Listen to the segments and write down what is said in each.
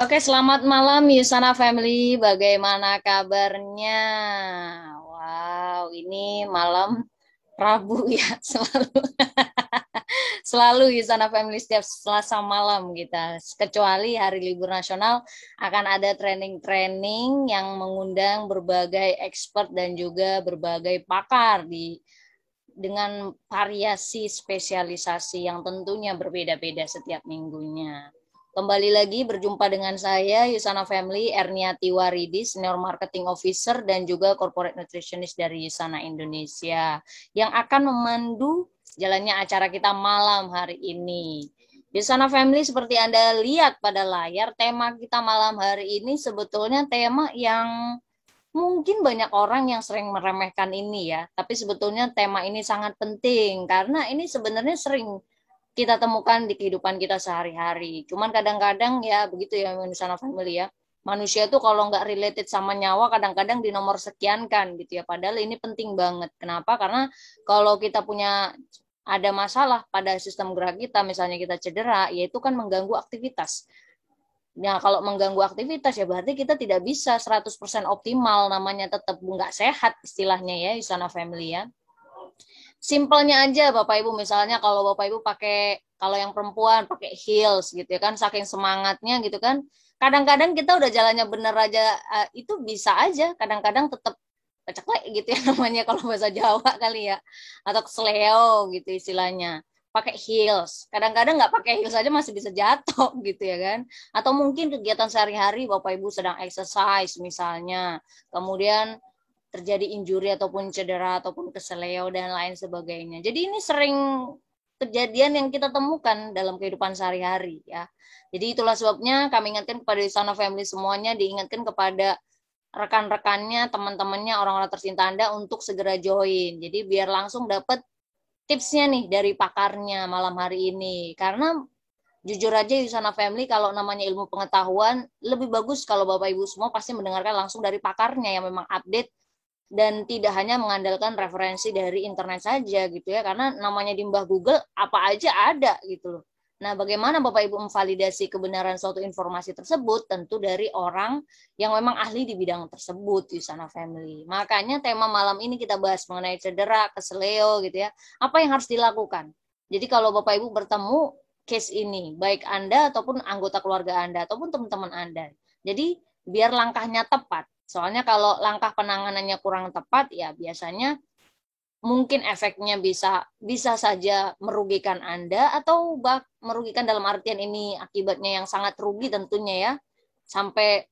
Oke, selamat malam Yusana Family. Bagaimana kabarnya? Wow, ini malam Rabu ya, selalu. selalu Yusana Family setiap Selasa malam kita. Kecuali hari libur nasional akan ada training-training yang mengundang berbagai expert dan juga berbagai pakar di dengan variasi spesialisasi yang tentunya berbeda-beda setiap minggunya. Kembali lagi berjumpa dengan saya Yusana Family Ernia Tiwaridi, Senior Marketing Officer dan juga Corporate Nutritionist dari Yusana Indonesia yang akan memandu jalannya acara kita malam hari ini. Yusana Family seperti Anda lihat pada layar, tema kita malam hari ini sebetulnya tema yang mungkin banyak orang yang sering meremehkan ini ya, tapi sebetulnya tema ini sangat penting karena ini sebenarnya sering kita temukan di kehidupan kita sehari-hari. Cuman kadang-kadang ya begitu ya misalnya Family ya. Manusia tuh kalau nggak related sama nyawa kadang-kadang di nomor sekian kan gitu ya. Padahal ini penting banget. Kenapa? Karena kalau kita punya ada masalah pada sistem gerak kita, misalnya kita cedera, ya itu kan mengganggu aktivitas. Nah, kalau mengganggu aktivitas ya berarti kita tidak bisa 100% optimal namanya tetap nggak sehat istilahnya ya Yusana Family ya simpelnya aja Bapak Ibu misalnya kalau Bapak Ibu pakai kalau yang perempuan pakai heels gitu ya kan saking semangatnya gitu kan kadang-kadang kita udah jalannya bener aja uh, itu bisa aja kadang-kadang tetap keceklek gitu ya namanya kalau bahasa Jawa kali ya atau kesleo gitu istilahnya pakai heels kadang-kadang nggak pakai heels aja masih bisa jatuh gitu ya kan atau mungkin kegiatan sehari-hari bapak ibu sedang exercise misalnya kemudian terjadi injuri ataupun cedera ataupun keseleo dan lain sebagainya. Jadi ini sering kejadian yang kita temukan dalam kehidupan sehari-hari ya. Jadi itulah sebabnya kami ingatkan kepada sana Family semuanya diingatkan kepada rekan-rekannya, teman-temannya, orang-orang tercinta Anda untuk segera join. Jadi biar langsung dapat tipsnya nih dari pakarnya malam hari ini. Karena jujur aja Yusana Family kalau namanya ilmu pengetahuan lebih bagus kalau Bapak Ibu semua pasti mendengarkan langsung dari pakarnya yang memang update dan tidak hanya mengandalkan referensi dari internet saja gitu ya karena namanya di mbah Google apa aja ada gitu loh. Nah, bagaimana Bapak Ibu memvalidasi kebenaran suatu informasi tersebut? Tentu dari orang yang memang ahli di bidang tersebut, di sana Family. Makanya tema malam ini kita bahas mengenai cedera, keseleo gitu ya. Apa yang harus dilakukan? Jadi kalau Bapak Ibu bertemu case ini, baik Anda ataupun anggota keluarga Anda ataupun teman-teman Anda. Jadi biar langkahnya tepat Soalnya kalau langkah penanganannya kurang tepat, ya biasanya mungkin efeknya bisa bisa saja merugikan Anda atau bak merugikan dalam artian ini akibatnya yang sangat rugi tentunya ya. Sampai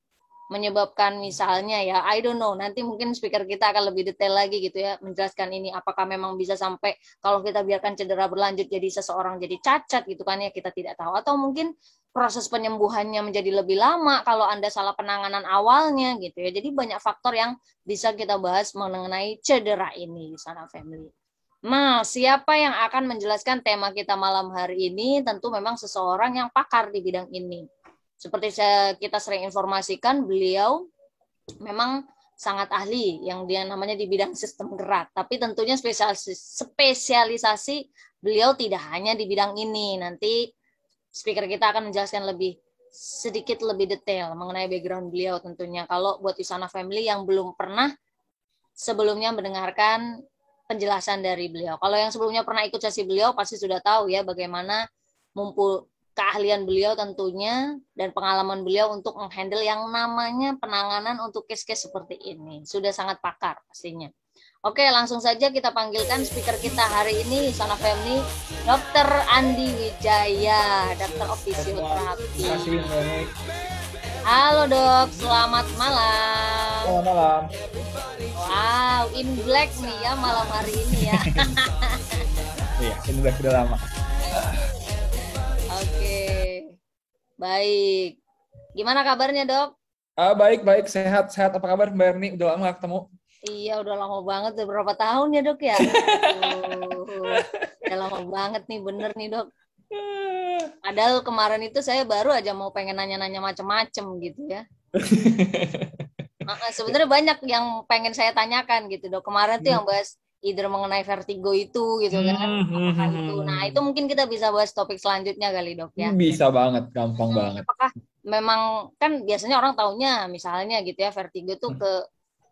menyebabkan misalnya ya I don't know nanti mungkin speaker kita akan lebih detail lagi gitu ya menjelaskan ini apakah memang bisa sampai kalau kita biarkan cedera berlanjut jadi seseorang jadi cacat gitu kan ya kita tidak tahu atau mungkin proses penyembuhannya menjadi lebih lama kalau Anda salah penanganan awalnya gitu ya. Jadi banyak faktor yang bisa kita bahas mengenai cedera ini Sana Family. Nah, siapa yang akan menjelaskan tema kita malam hari ini? Tentu memang seseorang yang pakar di bidang ini. Seperti saya, kita sering informasikan, beliau memang sangat ahli yang dia namanya di bidang sistem gerak. Tapi tentunya spesialisasi, spesialisasi beliau tidak hanya di bidang ini. Nanti speaker kita akan menjelaskan lebih sedikit lebih detail mengenai background beliau tentunya. Kalau buat Yusana Family yang belum pernah sebelumnya mendengarkan penjelasan dari beliau. Kalau yang sebelumnya pernah ikut sesi beliau pasti sudah tahu ya bagaimana mumpul keahlian beliau tentunya dan pengalaman beliau untuk menghandle yang namanya penanganan untuk case-case seperti ini. Sudah sangat pakar pastinya. Oke, langsung saja kita panggilkan speaker kita hari ini, Sona Family, Dokter Andi Wijaya, Dokter Official Terapi. Halo dok, selamat malam. Selamat malam. Wow, in black nih ya malam hari ini ya. iya, in black sudah lama. Oke, baik. Gimana kabarnya dok? Uh, baik, baik, sehat, sehat. Apa kabar Mbak Erni? Udah lama gak ketemu. Iya, udah lama banget, udah berapa tahun ya dok ya? udah lama banget nih, bener nih dok. Padahal kemarin itu saya baru aja mau pengen nanya-nanya macem-macem gitu ya. Sebenarnya banyak yang pengen saya tanyakan gitu dok. Kemarin tuh yang hmm. bahas either mengenai vertigo itu gitu kan, hmm, hmm, apakah itu. Nah itu mungkin kita bisa bahas topik selanjutnya kali dok ya. Bisa banget, gampang hmm, banget. Apakah memang kan biasanya orang taunya misalnya gitu ya vertigo tuh ke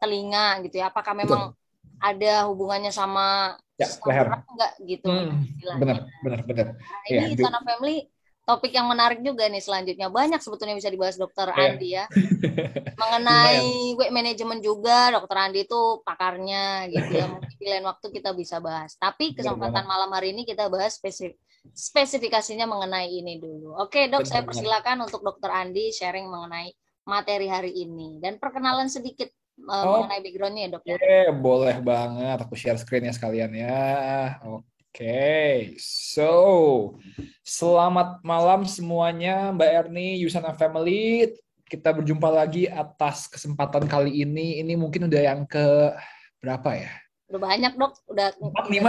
telinga gitu ya apakah memang Betul. ada hubungannya sama ya, leher enggak gitu hmm, benar benar benar nah, ya, ini ya, family topik yang menarik juga nih selanjutnya banyak sebetulnya bisa dibahas dokter yeah. Andi ya mengenai weight management juga dokter Andi itu pakarnya gitu ya mungkin di lain waktu kita bisa bahas tapi kesempatan benar, malam hari ini kita bahas spesifik spesifikasinya mengenai ini dulu oke dok benar, saya persilakan benar. untuk dokter Andi sharing mengenai materi hari ini dan perkenalan sedikit Eh, oh. mengenai backgroundnya ya dok ya. Okay, boleh banget. Aku share screennya sekalian ya. Oke. Okay. So, selamat malam semuanya Mbak Erni, Yusana Family. Kita berjumpa lagi atas kesempatan kali ini. Ini mungkin udah yang ke berapa ya? Udah banyak dok, udah empat lima,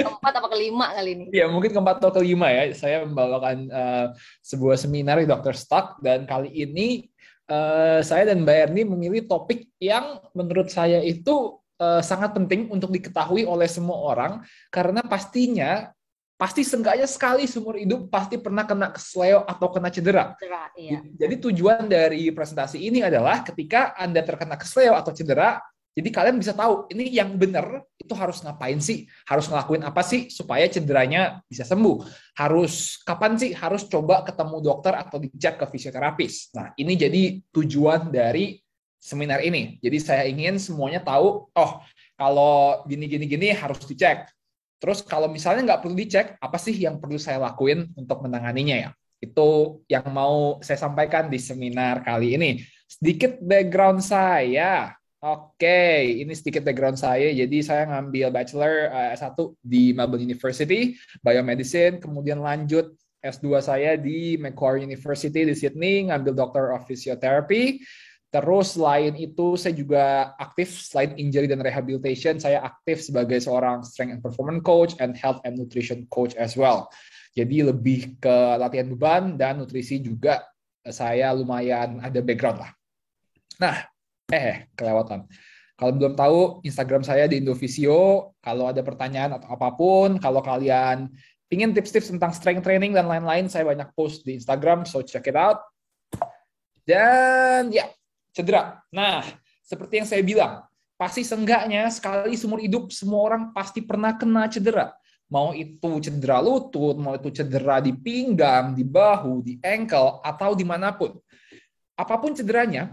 empat apa kelima kali ini? Ya mungkin keempat atau kelima ya. Saya membawakan uh, sebuah seminar di dokter Stuck dan kali ini Eh, saya dan Mbak Erni memilih topik yang menurut saya itu uh, sangat penting untuk diketahui oleh semua orang karena pastinya pasti seenggaknya sekali seumur hidup pasti pernah kena kesleo atau kena cedera. cedera iya. Jadi tujuan dari presentasi ini adalah ketika Anda terkena kesleo atau cedera, jadi kalian bisa tahu ini yang benar itu harus ngapain sih, harus ngelakuin apa sih supaya cederanya bisa sembuh. Harus kapan sih harus coba ketemu dokter atau dicek ke fisioterapis. Nah, ini jadi tujuan dari seminar ini. Jadi saya ingin semuanya tahu, oh, kalau gini gini gini harus dicek. Terus kalau misalnya nggak perlu dicek, apa sih yang perlu saya lakuin untuk menanganinya ya? Itu yang mau saya sampaikan di seminar kali ini. Sedikit background saya Oke, okay. ini sedikit background saya. Jadi saya ngambil bachelor eh, S1 di Melbourne University, biomedicine, kemudian lanjut S2 saya di Macquarie University di Sydney, ngambil Doctor of Physiotherapy. Terus selain itu saya juga aktif selain injury dan rehabilitation, saya aktif sebagai seorang strength and performance coach and health and nutrition coach as well. Jadi lebih ke latihan beban dan nutrisi juga saya lumayan ada background lah. Nah, eh kelewatan. Kalau belum tahu Instagram saya di Indovisio, kalau ada pertanyaan atau apapun, kalau kalian ingin tips-tips tentang strength training dan lain-lain, saya banyak post di Instagram, so check it out. Dan ya, cedera. Nah, seperti yang saya bilang, pasti seenggaknya sekali seumur hidup semua orang pasti pernah kena cedera. Mau itu cedera lutut, mau itu cedera di pinggang, di bahu, di ankle, atau dimanapun. Apapun cederanya,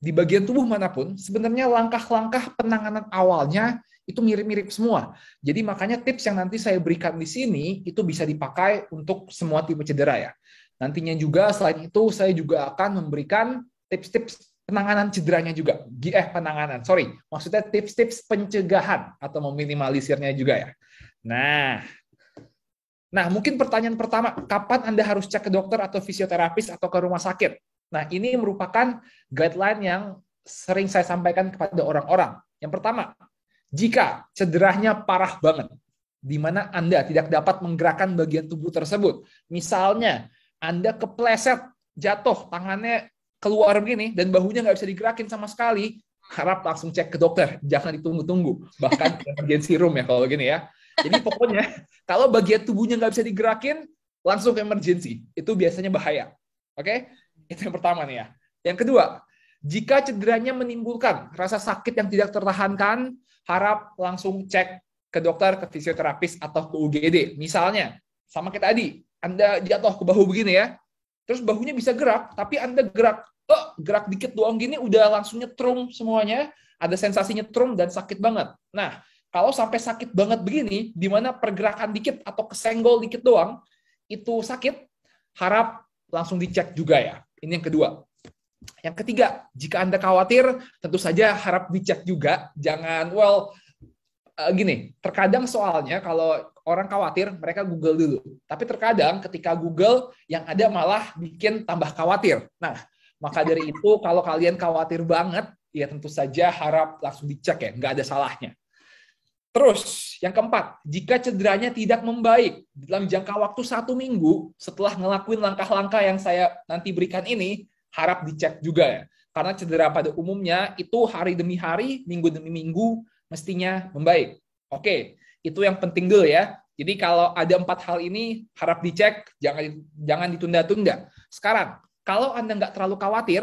di bagian tubuh manapun, sebenarnya langkah-langkah penanganan awalnya itu mirip-mirip semua. Jadi makanya tips yang nanti saya berikan di sini itu bisa dipakai untuk semua tipe cedera ya. Nantinya juga selain itu saya juga akan memberikan tips-tips penanganan cederanya juga. Eh penanganan, sorry. Maksudnya tips-tips pencegahan atau meminimalisirnya juga ya. Nah, Nah, mungkin pertanyaan pertama, kapan Anda harus cek ke dokter atau fisioterapis atau ke rumah sakit? Nah, ini merupakan guideline yang sering saya sampaikan kepada orang-orang. Yang pertama, jika cederanya parah banget, di mana Anda tidak dapat menggerakkan bagian tubuh tersebut. Misalnya, Anda kepleset, jatuh, tangannya keluar begini, dan bahunya nggak bisa digerakin sama sekali, harap langsung cek ke dokter. Jangan ditunggu-tunggu. Bahkan emergency room ya kalau begini ya. Jadi pokoknya, kalau bagian tubuhnya nggak bisa digerakin, langsung ke emergency. Itu biasanya bahaya. Oke, itu yang pertama nih ya. Yang kedua, jika cederanya menimbulkan rasa sakit yang tidak tertahankan, harap langsung cek ke dokter, ke fisioterapis, atau ke UGD. Misalnya, sama kayak tadi, Anda jatuh ke bahu begini ya, terus bahunya bisa gerak, tapi Anda gerak, oh, gerak dikit doang gini, udah langsung nyetrum semuanya, ada sensasi nyetrum dan sakit banget. Nah, kalau sampai sakit banget begini, di mana pergerakan dikit atau kesenggol dikit doang, itu sakit, harap langsung dicek juga ya. Ini yang kedua. Yang ketiga, jika Anda khawatir, tentu saja harap dicek juga. Jangan, well, eh, gini, terkadang soalnya kalau orang khawatir, mereka Google dulu. Tapi terkadang ketika Google, yang ada malah bikin tambah khawatir. Nah, maka dari itu kalau kalian khawatir banget, ya tentu saja harap langsung dicek ya, nggak ada salahnya. Terus, yang keempat, jika cederanya tidak membaik dalam jangka waktu satu minggu setelah ngelakuin langkah-langkah yang saya nanti berikan ini, harap dicek juga ya. Karena cedera pada umumnya itu hari demi hari, minggu demi minggu, mestinya membaik. Oke, itu yang penting dulu ya. Jadi kalau ada empat hal ini, harap dicek, jangan jangan ditunda-tunda. Sekarang, kalau Anda nggak terlalu khawatir,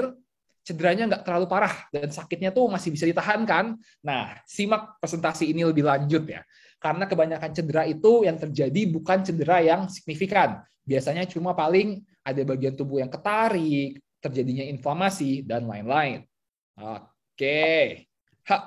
cederanya nggak terlalu parah dan sakitnya tuh masih bisa ditahankan. Nah, simak presentasi ini lebih lanjut ya. Karena kebanyakan cedera itu yang terjadi bukan cedera yang signifikan. Biasanya cuma paling ada bagian tubuh yang ketarik, terjadinya inflamasi, dan lain-lain. Oke. Ha.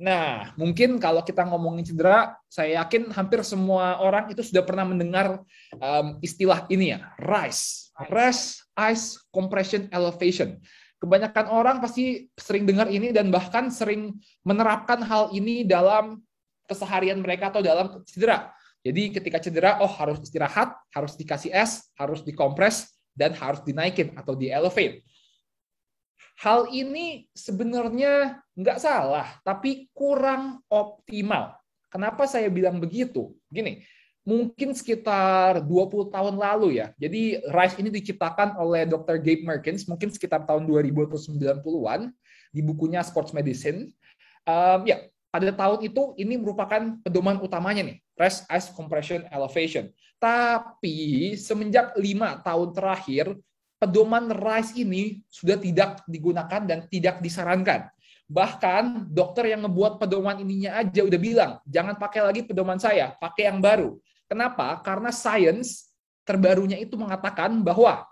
Nah, mungkin kalau kita ngomongin cedera, saya yakin hampir semua orang itu sudah pernah mendengar um, istilah ini ya, RISE. RISE, Ice Compression Elevation Kebanyakan orang pasti sering dengar ini dan bahkan sering menerapkan hal ini dalam keseharian mereka atau dalam cedera. Jadi ketika cedera, oh harus istirahat, harus dikasih es, harus dikompres, dan harus dinaikin atau di elevate. Hal ini sebenarnya nggak salah, tapi kurang optimal. Kenapa saya bilang begitu? Gini, mungkin sekitar 20 tahun lalu ya. Jadi Rice ini diciptakan oleh Dr. Gabe Merkins mungkin sekitar tahun 2090-an di bukunya Sports Medicine. Um, ya, pada tahun itu ini merupakan pedoman utamanya nih, rest ice compression elevation. Tapi semenjak lima tahun terakhir, pedoman Rice ini sudah tidak digunakan dan tidak disarankan. Bahkan dokter yang ngebuat pedoman ininya aja udah bilang, jangan pakai lagi pedoman saya, pakai yang baru. Kenapa? Karena sains terbarunya itu mengatakan bahwa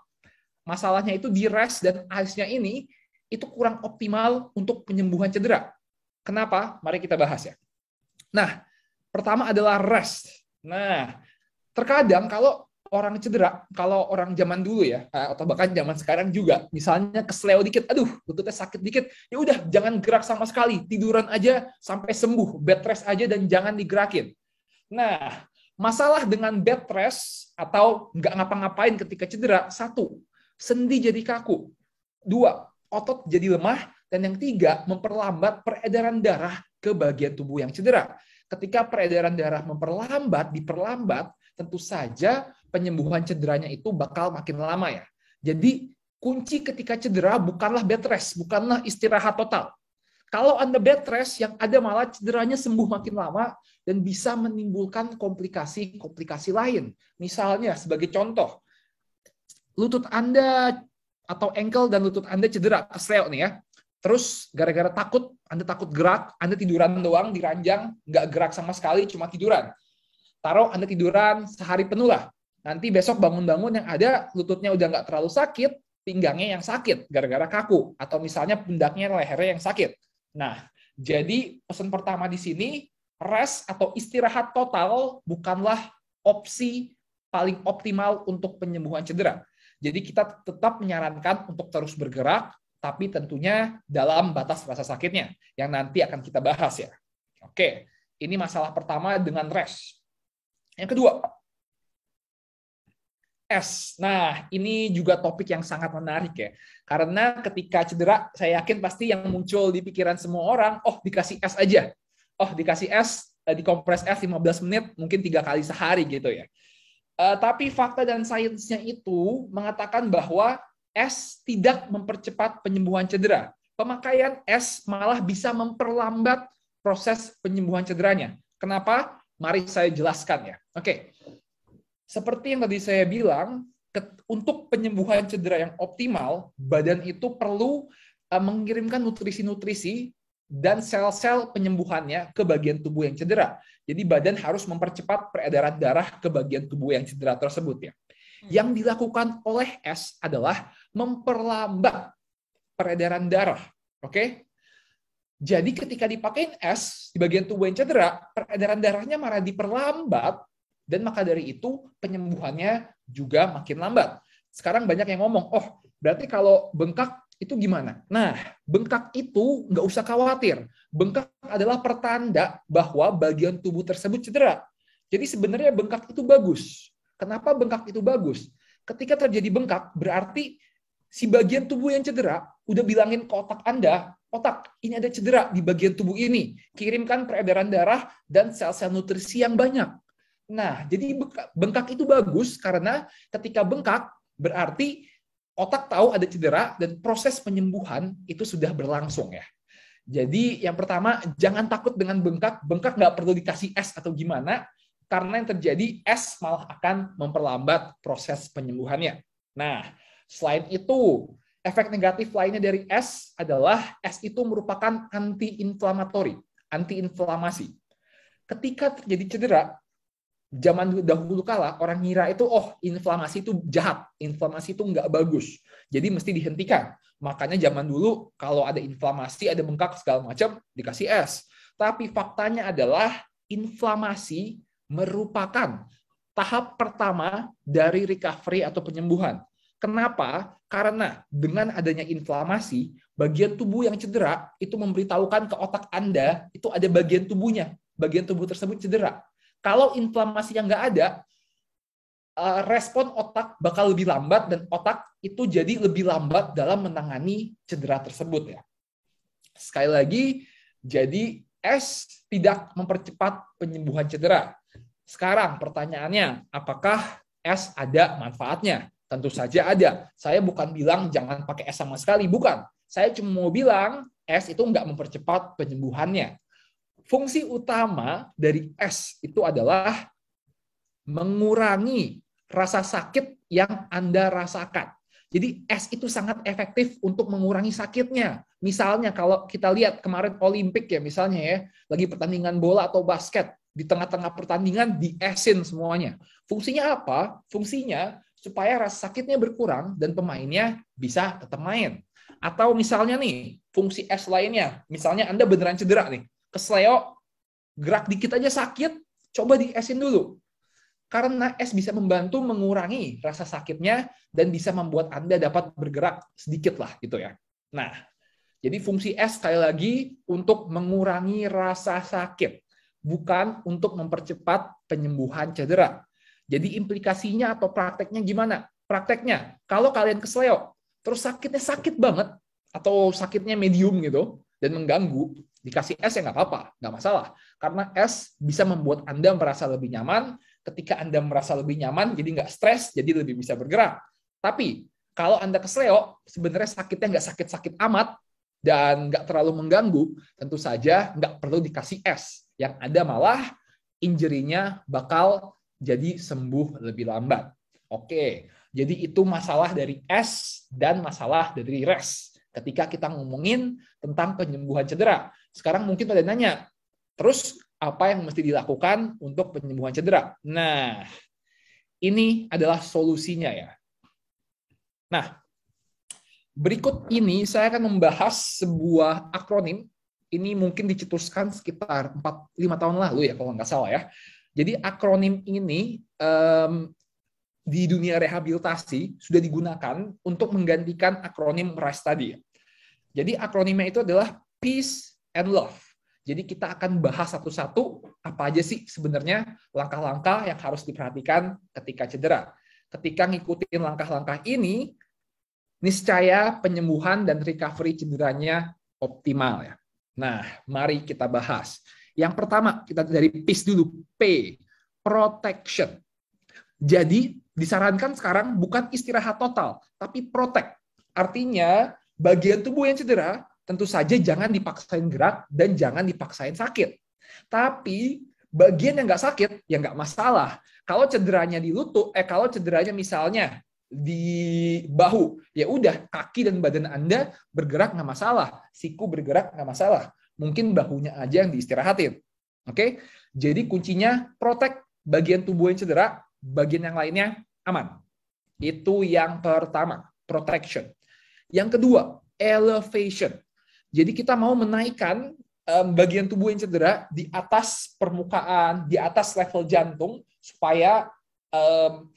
masalahnya itu di rest dan ice-nya ini itu kurang optimal untuk penyembuhan cedera. Kenapa? Mari kita bahas ya. Nah, pertama adalah rest. Nah, terkadang kalau orang cedera, kalau orang zaman dulu ya, eh, atau bahkan zaman sekarang juga, misalnya kesleo dikit, aduh, lututnya sakit dikit, ya udah jangan gerak sama sekali, tiduran aja sampai sembuh, bed rest aja dan jangan digerakin. Nah, Masalah dengan bed rest atau nggak ngapa-ngapain ketika cedera, satu, sendi jadi kaku. Dua, otot jadi lemah. Dan yang tiga, memperlambat peredaran darah ke bagian tubuh yang cedera. Ketika peredaran darah memperlambat, diperlambat, tentu saja penyembuhan cederanya itu bakal makin lama ya. Jadi kunci ketika cedera bukanlah bed rest, bukanlah istirahat total. Kalau Anda bed rest, yang ada malah cederanya sembuh makin lama dan bisa menimbulkan komplikasi-komplikasi lain. Misalnya, sebagai contoh, lutut Anda atau ankle dan lutut Anda cedera, kesleo nih ya. Terus gara-gara takut, Anda takut gerak, Anda tiduran doang diranjang ranjang, nggak gerak sama sekali, cuma tiduran. Taruh Anda tiduran sehari penuh lah. Nanti besok bangun-bangun yang ada lututnya udah nggak terlalu sakit, pinggangnya yang sakit gara-gara kaku. Atau misalnya pundaknya lehernya yang sakit Nah, jadi pesan pertama di sini, rest atau istirahat total bukanlah opsi paling optimal untuk penyembuhan cedera. Jadi kita tetap menyarankan untuk terus bergerak, tapi tentunya dalam batas rasa sakitnya, yang nanti akan kita bahas ya. Oke, ini masalah pertama dengan rest. Yang kedua, S. Nah, ini juga topik yang sangat menarik ya. Karena ketika cedera, saya yakin pasti yang muncul di pikiran semua orang, oh dikasih S aja. Oh, dikasih S, eh, dikompres S 15 menit, mungkin tiga kali sehari gitu ya. Uh, tapi fakta dan sainsnya itu mengatakan bahwa S tidak mempercepat penyembuhan cedera. Pemakaian S malah bisa memperlambat proses penyembuhan cederanya. Kenapa? Mari saya jelaskan ya. Oke, seperti yang tadi saya bilang, untuk penyembuhan cedera yang optimal, badan itu perlu eh, mengirimkan nutrisi-nutrisi dan sel-sel penyembuhannya ke bagian tubuh yang cedera. Jadi badan harus mempercepat peredaran darah ke bagian tubuh yang cedera tersebut ya. Hmm. Yang dilakukan oleh S adalah memperlambat peredaran darah. Oke? Okay? Jadi ketika dipakai S di bagian tubuh yang cedera, peredaran darahnya malah diperlambat dan maka dari itu penyembuhannya juga makin lambat. Sekarang banyak yang ngomong, oh berarti kalau bengkak itu gimana? Nah, bengkak itu nggak usah khawatir. Bengkak adalah pertanda bahwa bagian tubuh tersebut cedera. Jadi sebenarnya bengkak itu bagus. Kenapa bengkak itu bagus? Ketika terjadi bengkak, berarti si bagian tubuh yang cedera udah bilangin ke otak Anda, otak, ini ada cedera di bagian tubuh ini. Kirimkan peredaran darah dan sel-sel nutrisi yang banyak. Nah, jadi bengkak itu bagus karena ketika bengkak berarti otak tahu ada cedera dan proses penyembuhan itu sudah berlangsung ya. Jadi yang pertama jangan takut dengan bengkak. Bengkak nggak perlu dikasih es atau gimana karena yang terjadi es malah akan memperlambat proses penyembuhannya. Nah, selain itu efek negatif lainnya dari es adalah es itu merupakan antiinflamatori, antiinflamasi. Ketika terjadi cedera, zaman dahulu kala orang ngira itu oh inflamasi itu jahat, inflamasi itu nggak bagus. Jadi mesti dihentikan. Makanya zaman dulu kalau ada inflamasi, ada bengkak segala macam dikasih es. Tapi faktanya adalah inflamasi merupakan tahap pertama dari recovery atau penyembuhan. Kenapa? Karena dengan adanya inflamasi, bagian tubuh yang cedera itu memberitahukan ke otak Anda itu ada bagian tubuhnya, bagian tubuh tersebut cedera kalau inflamasi yang nggak ada, eh, respon otak bakal lebih lambat dan otak itu jadi lebih lambat dalam menangani cedera tersebut ya. Sekali lagi, jadi S tidak mempercepat penyembuhan cedera. Sekarang pertanyaannya, apakah S ada manfaatnya? Tentu saja ada. Saya bukan bilang jangan pakai S sama sekali, bukan. Saya cuma mau bilang S itu nggak mempercepat penyembuhannya fungsi utama dari es itu adalah mengurangi rasa sakit yang Anda rasakan. Jadi es itu sangat efektif untuk mengurangi sakitnya. Misalnya kalau kita lihat kemarin Olimpik ya misalnya ya, lagi pertandingan bola atau basket, di tengah-tengah pertandingan di esin semuanya. Fungsinya apa? Fungsinya supaya rasa sakitnya berkurang dan pemainnya bisa tetap main. Atau misalnya nih, fungsi es lainnya, misalnya Anda beneran cedera nih, kesleo gerak dikit aja sakit coba diesin dulu karena es bisa membantu mengurangi rasa sakitnya dan bisa membuat Anda dapat bergerak sedikit lah gitu ya. Nah, jadi fungsi es sekali lagi untuk mengurangi rasa sakit, bukan untuk mempercepat penyembuhan cedera. Jadi implikasinya atau prakteknya gimana? Prakteknya, kalau kalian kesleo, terus sakitnya sakit banget, atau sakitnya medium gitu, dan mengganggu, Dikasih s ya nggak apa-apa, nggak masalah. Karena s bisa membuat Anda merasa lebih nyaman. Ketika Anda merasa lebih nyaman, jadi nggak stres, jadi lebih bisa bergerak. Tapi kalau Anda kesleo, sebenarnya sakitnya nggak sakit-sakit amat dan nggak terlalu mengganggu, tentu saja nggak perlu dikasih s Yang ada malah injurinya bakal jadi sembuh lebih lambat. Oke, jadi itu masalah dari s dan masalah dari rest ketika kita ngomongin tentang penyembuhan cedera. Sekarang mungkin pada nanya, terus apa yang mesti dilakukan untuk penyembuhan cedera? Nah, ini adalah solusinya ya. Nah, berikut ini saya akan membahas sebuah akronim. Ini mungkin dicetuskan sekitar 4-5 tahun lalu ya, kalau nggak salah ya. Jadi akronim ini um, di dunia rehabilitasi sudah digunakan untuk menggantikan akronim RISE tadi. Jadi akronimnya itu adalah Peace, and love. Jadi kita akan bahas satu-satu apa aja sih sebenarnya langkah-langkah yang harus diperhatikan ketika cedera. Ketika ngikutin langkah-langkah ini, niscaya penyembuhan dan recovery cederanya optimal ya. Nah, mari kita bahas. Yang pertama, kita dari PIS dulu, P, protection. Jadi, disarankan sekarang bukan istirahat total, tapi protect. Artinya, bagian tubuh yang cedera Tentu saja jangan dipaksain gerak dan jangan dipaksain sakit. Tapi bagian yang nggak sakit ya nggak masalah. Kalau cederanya di lutut, eh kalau cederanya misalnya di bahu, ya udah kaki dan badan anda bergerak nggak masalah, siku bergerak nggak masalah. Mungkin bahunya aja yang diistirahatin. Oke, okay? jadi kuncinya protek bagian tubuh yang cedera, bagian yang lainnya aman. Itu yang pertama, protection. Yang kedua, elevation. Jadi kita mau menaikkan um, bagian tubuh yang cedera di atas permukaan, di atas level jantung supaya um,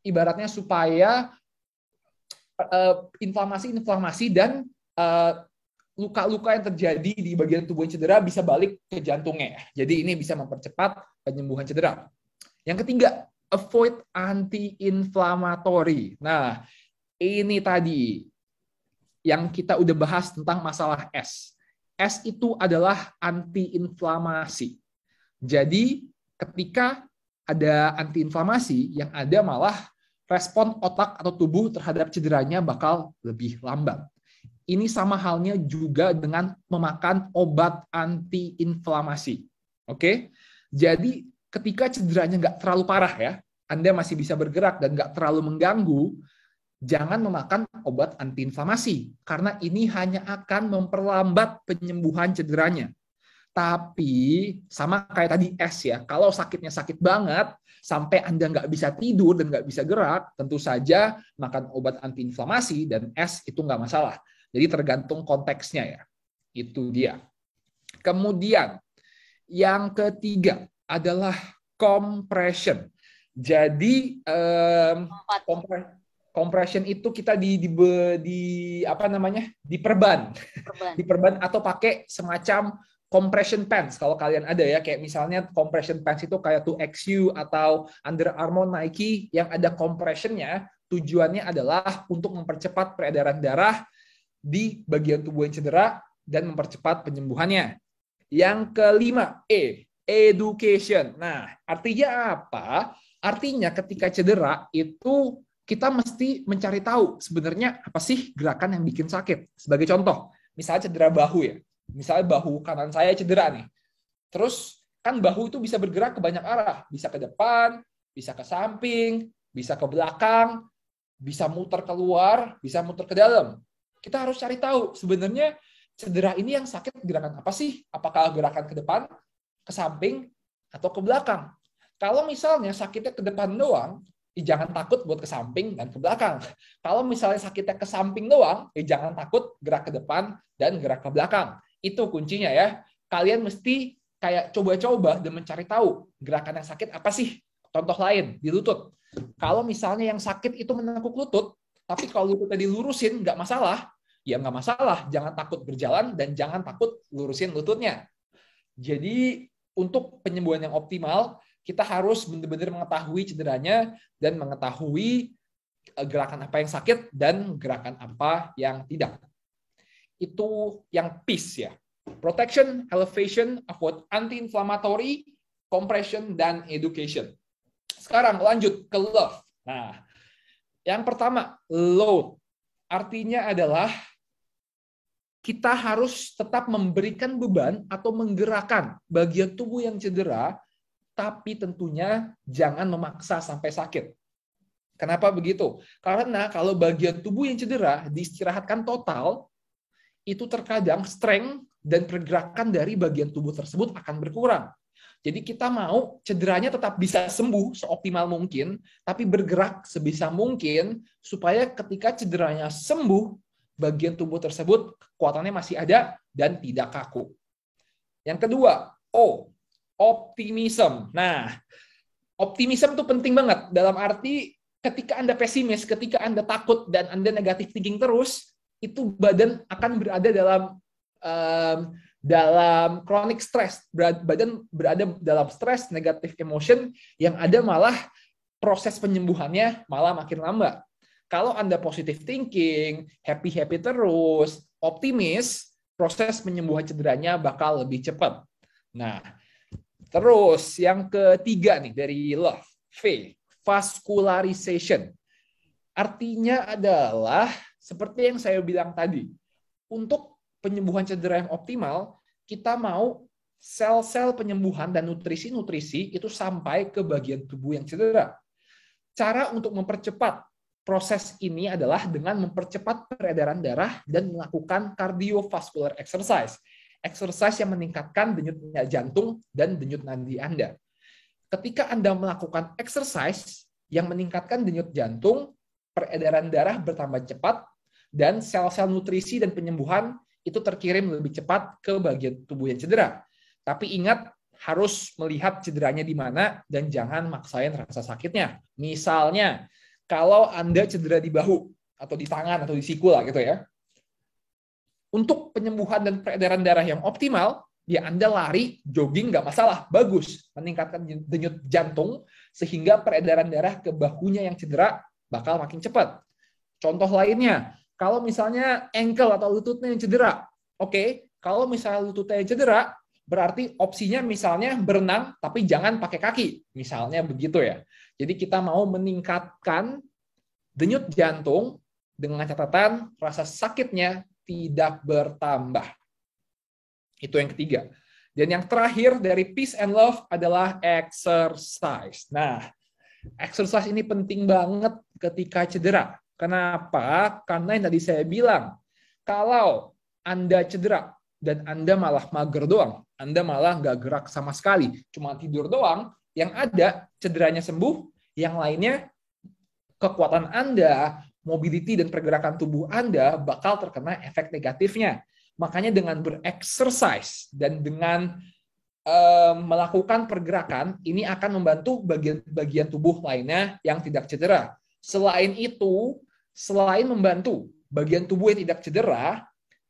ibaratnya supaya eh, inflamasi-inflamasi dan luka eh, luka-luka yang terjadi di bagian tubuh yang cedera bisa balik ke jantungnya. Jadi ini bisa mempercepat penyembuhan cedera. Yang ketiga, avoid anti-inflammatory. Nah, ini tadi yang kita udah bahas tentang masalah es. Es itu adalah antiinflamasi. Jadi ketika ada antiinflamasi, yang ada malah respon otak atau tubuh terhadap cederanya bakal lebih lambat. Ini sama halnya juga dengan memakan obat antiinflamasi. Oke, jadi ketika cederanya nggak terlalu parah ya, Anda masih bisa bergerak dan nggak terlalu mengganggu, jangan memakan obat antiinflamasi karena ini hanya akan memperlambat penyembuhan cederanya. Tapi sama kayak tadi es ya, kalau sakitnya sakit banget sampai Anda nggak bisa tidur dan nggak bisa gerak, tentu saja makan obat antiinflamasi dan es itu nggak masalah. Jadi tergantung konteksnya ya. Itu dia. Kemudian yang ketiga adalah compression. Jadi eh, compression itu kita di di, di, apa namanya diperban perban. diperban atau pakai semacam compression pants kalau kalian ada ya kayak misalnya compression pants itu kayak 2XU atau Under Armour Nike yang ada compressionnya tujuannya adalah untuk mempercepat peredaran darah di bagian tubuh yang cedera dan mempercepat penyembuhannya. Yang kelima, E, education. Nah, artinya apa? Artinya ketika cedera itu kita mesti mencari tahu sebenarnya apa sih gerakan yang bikin sakit. Sebagai contoh, misalnya cedera bahu ya. Misalnya bahu kanan saya cedera nih. Terus kan bahu itu bisa bergerak ke banyak arah, bisa ke depan, bisa ke samping, bisa ke belakang, bisa muter keluar, bisa muter ke dalam. Kita harus cari tahu sebenarnya cedera ini yang sakit gerakan apa sih? Apakah gerakan ke depan, ke samping, atau ke belakang? Kalau misalnya sakitnya ke depan doang, jangan takut buat ke samping dan ke belakang. Kalau misalnya sakitnya ke samping doang, eh, jangan takut gerak ke depan dan gerak ke belakang. Itu kuncinya ya. Kalian mesti kayak coba-coba dan mencari tahu gerakan yang sakit apa sih. Contoh lain, di lutut. Kalau misalnya yang sakit itu menekuk lutut, tapi kalau lututnya dilurusin nggak masalah, ya nggak masalah. Jangan takut berjalan dan jangan takut lurusin lututnya. Jadi untuk penyembuhan yang optimal, kita harus benar-benar mengetahui cederanya dan mengetahui eh, gerakan apa yang sakit dan gerakan apa yang tidak. Itu yang peace ya. Protection, elevation, avoid anti-inflammatory, compression, dan education. Sekarang lanjut ke love. Nah, yang pertama, load. Artinya adalah kita harus tetap memberikan beban atau menggerakkan bagian tubuh yang cedera tapi tentunya jangan memaksa sampai sakit. Kenapa begitu? Karena kalau bagian tubuh yang cedera diistirahatkan total, itu terkadang strength dan pergerakan dari bagian tubuh tersebut akan berkurang. Jadi kita mau cederanya tetap bisa sembuh seoptimal mungkin, tapi bergerak sebisa mungkin supaya ketika cederanya sembuh, bagian tubuh tersebut kekuatannya masih ada dan tidak kaku. Yang kedua, O, optimism. Nah, optimism itu penting banget dalam arti ketika Anda pesimis, ketika Anda takut dan Anda negatif thinking terus, itu badan akan berada dalam um, dalam chronic stress, badan berada dalam stres, negative emotion, yang ada malah proses penyembuhannya malah makin lama. Kalau Anda positive thinking, happy-happy terus, optimis, proses penyembuhan cederanya bakal lebih cepat. Nah, Terus yang ketiga nih dari love, V, vascularization. Artinya adalah seperti yang saya bilang tadi, untuk penyembuhan cedera yang optimal, kita mau sel-sel penyembuhan dan nutrisi-nutrisi itu sampai ke bagian tubuh yang cedera. Cara untuk mempercepat proses ini adalah dengan mempercepat peredaran darah dan melakukan cardiovascular exercise exercise yang meningkatkan denyut jantung dan denyut nadi Anda. Ketika Anda melakukan exercise yang meningkatkan denyut jantung, peredaran darah bertambah cepat, dan sel-sel nutrisi dan penyembuhan itu terkirim lebih cepat ke bagian tubuh yang cedera. Tapi ingat, harus melihat cederanya di mana dan jangan maksain rasa sakitnya. Misalnya, kalau Anda cedera di bahu atau di tangan atau di siku lah gitu ya untuk penyembuhan dan peredaran darah yang optimal, ya Anda lari, jogging nggak masalah, bagus, meningkatkan denyut jantung sehingga peredaran darah ke bahunya yang cedera bakal makin cepat. Contoh lainnya, kalau misalnya ankle atau lututnya yang cedera, oke, okay, kalau misalnya lututnya yang cedera, berarti opsinya misalnya berenang tapi jangan pakai kaki, misalnya begitu ya. Jadi kita mau meningkatkan denyut jantung dengan catatan rasa sakitnya tidak bertambah. Itu yang ketiga. Dan yang terakhir dari peace and love adalah exercise. Nah, exercise ini penting banget ketika cedera. Kenapa? Karena yang tadi saya bilang, kalau Anda cedera dan Anda malah mager doang, Anda malah nggak gerak sama sekali, cuma tidur doang, yang ada cederanya sembuh, yang lainnya kekuatan Anda, mobility dan pergerakan tubuh Anda bakal terkena efek negatifnya. Makanya dengan bereksersis dan dengan um, melakukan pergerakan, ini akan membantu bagian-bagian tubuh lainnya yang tidak cedera. Selain itu, selain membantu bagian tubuh yang tidak cedera,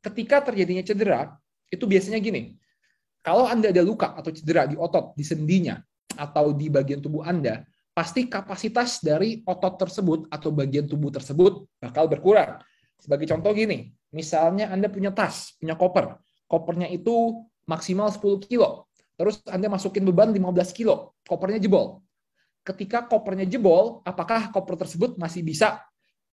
ketika terjadinya cedera, itu biasanya gini, kalau Anda ada luka atau cedera di otot, di sendinya, atau di bagian tubuh Anda, pasti kapasitas dari otot tersebut atau bagian tubuh tersebut bakal berkurang. Sebagai contoh gini, misalnya Anda punya tas, punya koper. Kopernya itu maksimal 10 kilo. Terus Anda masukin beban 15 kilo, kopernya jebol. Ketika kopernya jebol, apakah koper tersebut masih bisa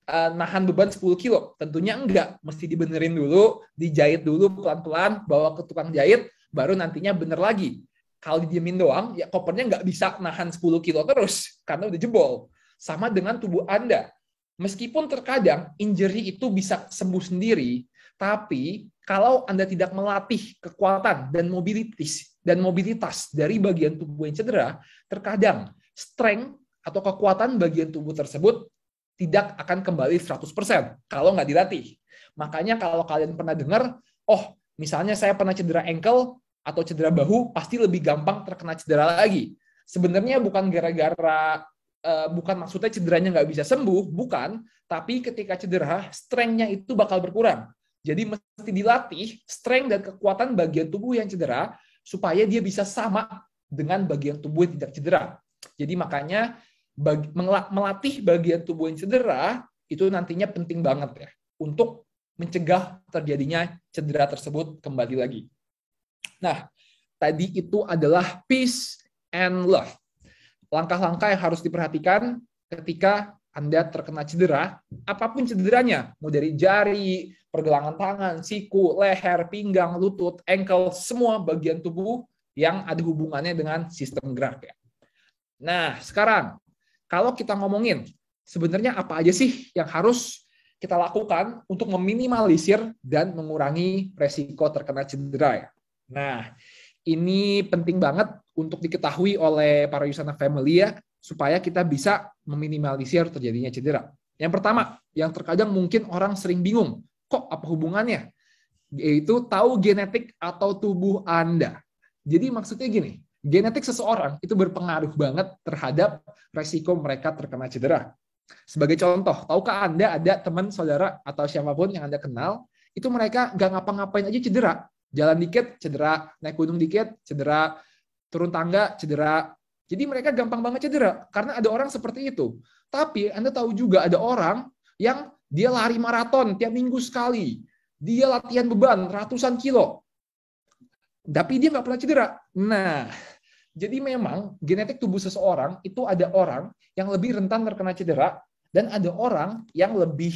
uh, nahan beban 10 kilo? Tentunya enggak. Mesti dibenerin dulu, dijahit dulu pelan-pelan, bawa ke tukang jahit, baru nantinya bener lagi. Kalau didiemin doang, ya kopernya nggak bisa nahan 10 kilo terus karena udah jebol. Sama dengan tubuh Anda. Meskipun terkadang injury itu bisa sembuh sendiri, tapi kalau Anda tidak melatih kekuatan dan mobilitas dan mobilitas dari bagian tubuh yang cedera, terkadang strength atau kekuatan bagian tubuh tersebut tidak akan kembali 100% kalau nggak dilatih. Makanya kalau kalian pernah dengar, oh misalnya saya pernah cedera ankle, atau cedera bahu pasti lebih gampang terkena cedera lagi. Sebenarnya bukan gara-gara eh, bukan maksudnya cederanya nggak bisa sembuh, bukan, tapi ketika cedera strength-nya itu bakal berkurang. Jadi mesti dilatih strength dan kekuatan bagian tubuh yang cedera supaya dia bisa sama dengan bagian tubuh yang tidak cedera. Jadi makanya melatih bagian tubuh yang cedera itu nantinya penting banget ya untuk mencegah terjadinya cedera tersebut kembali lagi. Nah, tadi itu adalah peace and love. Langkah-langkah yang harus diperhatikan ketika Anda terkena cedera, apapun cederanya, mau dari jari, pergelangan tangan, siku, leher, pinggang, lutut, ankle, semua bagian tubuh yang ada hubungannya dengan sistem gerak ya. Nah, sekarang kalau kita ngomongin sebenarnya apa aja sih yang harus kita lakukan untuk meminimalisir dan mengurangi resiko terkena cedera ya. Nah, ini penting banget untuk diketahui oleh para Yusana family ya, supaya kita bisa meminimalisir terjadinya cedera. Yang pertama, yang terkadang mungkin orang sering bingung, kok apa hubungannya? Yaitu tahu genetik atau tubuh Anda. Jadi maksudnya gini, genetik seseorang itu berpengaruh banget terhadap resiko mereka terkena cedera. Sebagai contoh, tahukah Anda ada teman, saudara, atau siapapun yang Anda kenal, itu mereka nggak ngapa-ngapain aja cedera, jalan dikit cedera, naik gunung dikit cedera, turun tangga cedera. Jadi mereka gampang banget cedera karena ada orang seperti itu. Tapi Anda tahu juga ada orang yang dia lari maraton tiap minggu sekali. Dia latihan beban ratusan kilo. Tapi dia nggak pernah cedera. Nah, jadi memang genetik tubuh seseorang itu ada orang yang lebih rentan terkena cedera dan ada orang yang lebih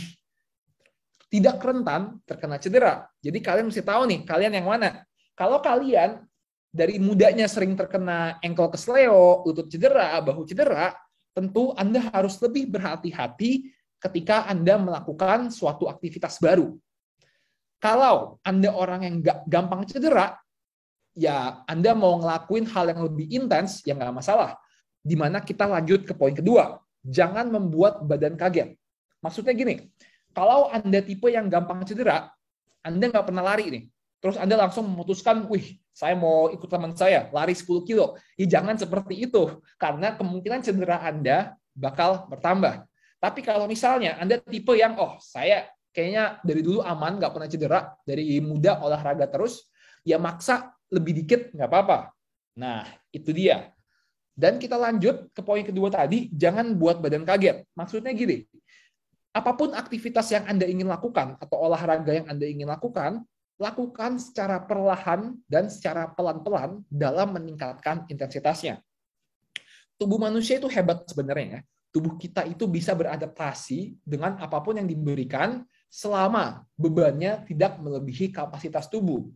tidak rentan terkena cedera. Jadi kalian mesti tahu nih, kalian yang mana. Kalau kalian dari mudanya sering terkena engkel kesleo, lutut cedera, bahu cedera, tentu Anda harus lebih berhati-hati ketika Anda melakukan suatu aktivitas baru. Kalau Anda orang yang gak gampang cedera, ya Anda mau ngelakuin hal yang lebih intens, ya nggak masalah. Dimana kita lanjut ke poin kedua. Jangan membuat badan kaget. Maksudnya gini, kalau Anda tipe yang gampang cedera, Anda nggak pernah lari nih. Terus Anda langsung memutuskan, wih, saya mau ikut teman saya, lari 10 kilo. Ya jangan seperti itu, karena kemungkinan cedera Anda bakal bertambah. Tapi kalau misalnya Anda tipe yang, oh saya kayaknya dari dulu aman, nggak pernah cedera, dari muda olahraga terus, ya maksa lebih dikit nggak apa-apa. Nah, itu dia. Dan kita lanjut ke poin kedua tadi, jangan buat badan kaget. Maksudnya gini, apapun aktivitas yang Anda ingin lakukan atau olahraga yang Anda ingin lakukan, lakukan secara perlahan dan secara pelan-pelan dalam meningkatkan intensitasnya. Tubuh manusia itu hebat sebenarnya ya. Tubuh kita itu bisa beradaptasi dengan apapun yang diberikan selama bebannya tidak melebihi kapasitas tubuh.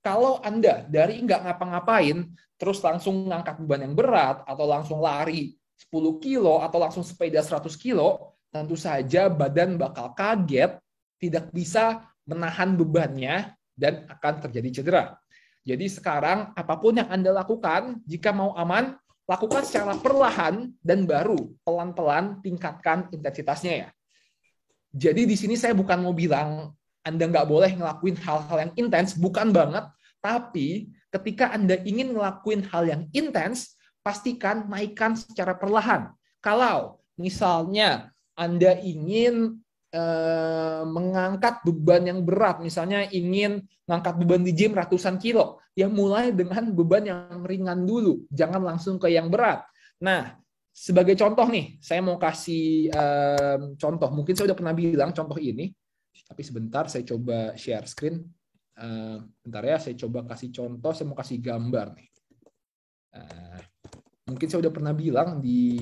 Kalau Anda dari nggak ngapa-ngapain, terus langsung ngangkat beban yang berat, atau langsung lari 10 kilo, atau langsung sepeda 100 kilo, tentu saja badan bakal kaget, tidak bisa menahan bebannya, dan akan terjadi cedera. Jadi sekarang apapun yang Anda lakukan, jika mau aman, lakukan secara perlahan dan baru pelan-pelan tingkatkan intensitasnya ya. Jadi di sini saya bukan mau bilang Anda nggak boleh ngelakuin hal-hal yang intens, bukan banget. Tapi ketika Anda ingin ngelakuin hal yang intens, pastikan naikkan secara perlahan. Kalau misalnya anda ingin eh, mengangkat beban yang berat, misalnya ingin mengangkat beban di gym ratusan kilo, ya mulai dengan beban yang ringan dulu, jangan langsung ke yang berat. Nah, sebagai contoh nih, saya mau kasih eh, contoh. Mungkin saya udah pernah bilang contoh ini, tapi sebentar saya coba share screen. uh, bentar ya, saya coba kasih contoh, saya mau kasih gambar nih. Uh, mungkin saya udah pernah bilang di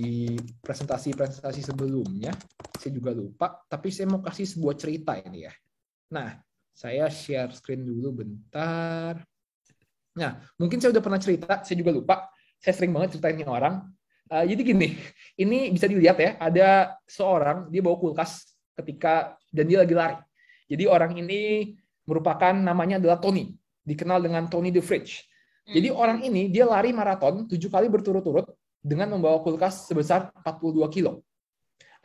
presentasi-presentasi sebelumnya, saya juga lupa, tapi saya mau kasih sebuah cerita ini ya. Nah, saya share screen dulu bentar. Nah, mungkin saya udah pernah cerita, saya juga lupa, saya sering banget ceritain orang. Uh, jadi gini, ini bisa dilihat ya, ada seorang, dia bawa kulkas ketika, dan dia lagi lari. Jadi orang ini merupakan namanya adalah Tony, dikenal dengan Tony the Fridge jadi hmm. orang ini dia lari maraton tujuh kali berturut-turut dengan membawa kulkas sebesar 42 kilo.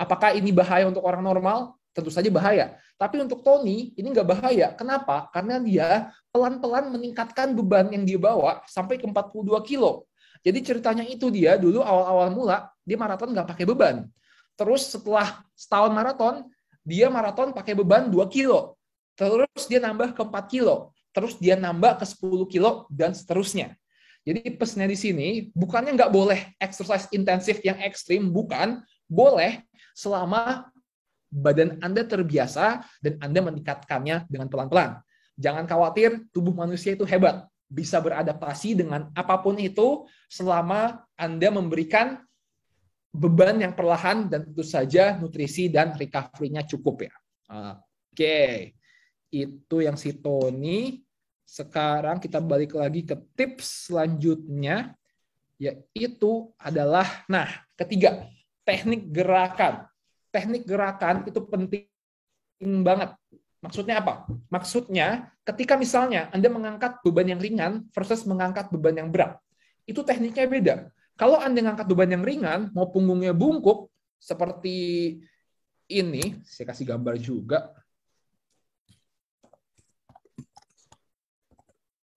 Apakah ini bahaya untuk orang normal? Tentu saja bahaya. Tapi untuk Tony ini nggak bahaya. Kenapa? Karena dia pelan-pelan meningkatkan beban yang dia bawa sampai ke 42 kilo. Jadi ceritanya itu dia dulu awal-awal mula dia maraton nggak pakai beban. Terus setelah setahun maraton dia maraton pakai beban 2 kilo. Terus dia nambah ke 4 kilo terus dia nambah ke 10 kilo, dan seterusnya. Jadi pesannya di sini, bukannya nggak boleh exercise intensif yang ekstrim, bukan. Boleh selama badan Anda terbiasa dan Anda meningkatkannya dengan pelan-pelan. Jangan khawatir, tubuh manusia itu hebat. Bisa beradaptasi dengan apapun itu selama Anda memberikan beban yang perlahan dan tentu saja nutrisi dan recovery-nya cukup ya. Oke. Okay itu yang si Tony. Sekarang kita balik lagi ke tips selanjutnya, yaitu adalah, nah, ketiga, teknik gerakan. Teknik gerakan itu penting banget. Maksudnya apa? Maksudnya ketika misalnya Anda mengangkat beban yang ringan versus mengangkat beban yang berat, itu tekniknya beda. Kalau Anda mengangkat beban yang ringan, mau punggungnya bungkuk, seperti ini, saya kasih gambar juga,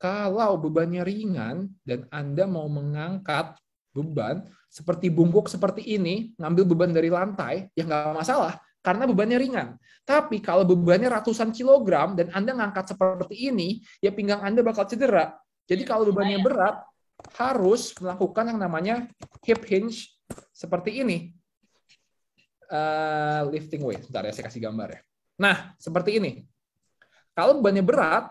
kalau bebannya ringan dan Anda mau mengangkat beban seperti bungkuk seperti ini, ngambil beban dari lantai, ya nggak masalah karena bebannya ringan. Tapi kalau bebannya ratusan kilogram dan Anda ngangkat seperti ini, ya pinggang Anda bakal cedera. Jadi kalau bebannya iya. berat, harus melakukan yang namanya hip hinge seperti ini. Uh, lifting weight. Sebentar ya, saya kasih gambar ya. Nah, seperti ini. Kalau bebannya berat,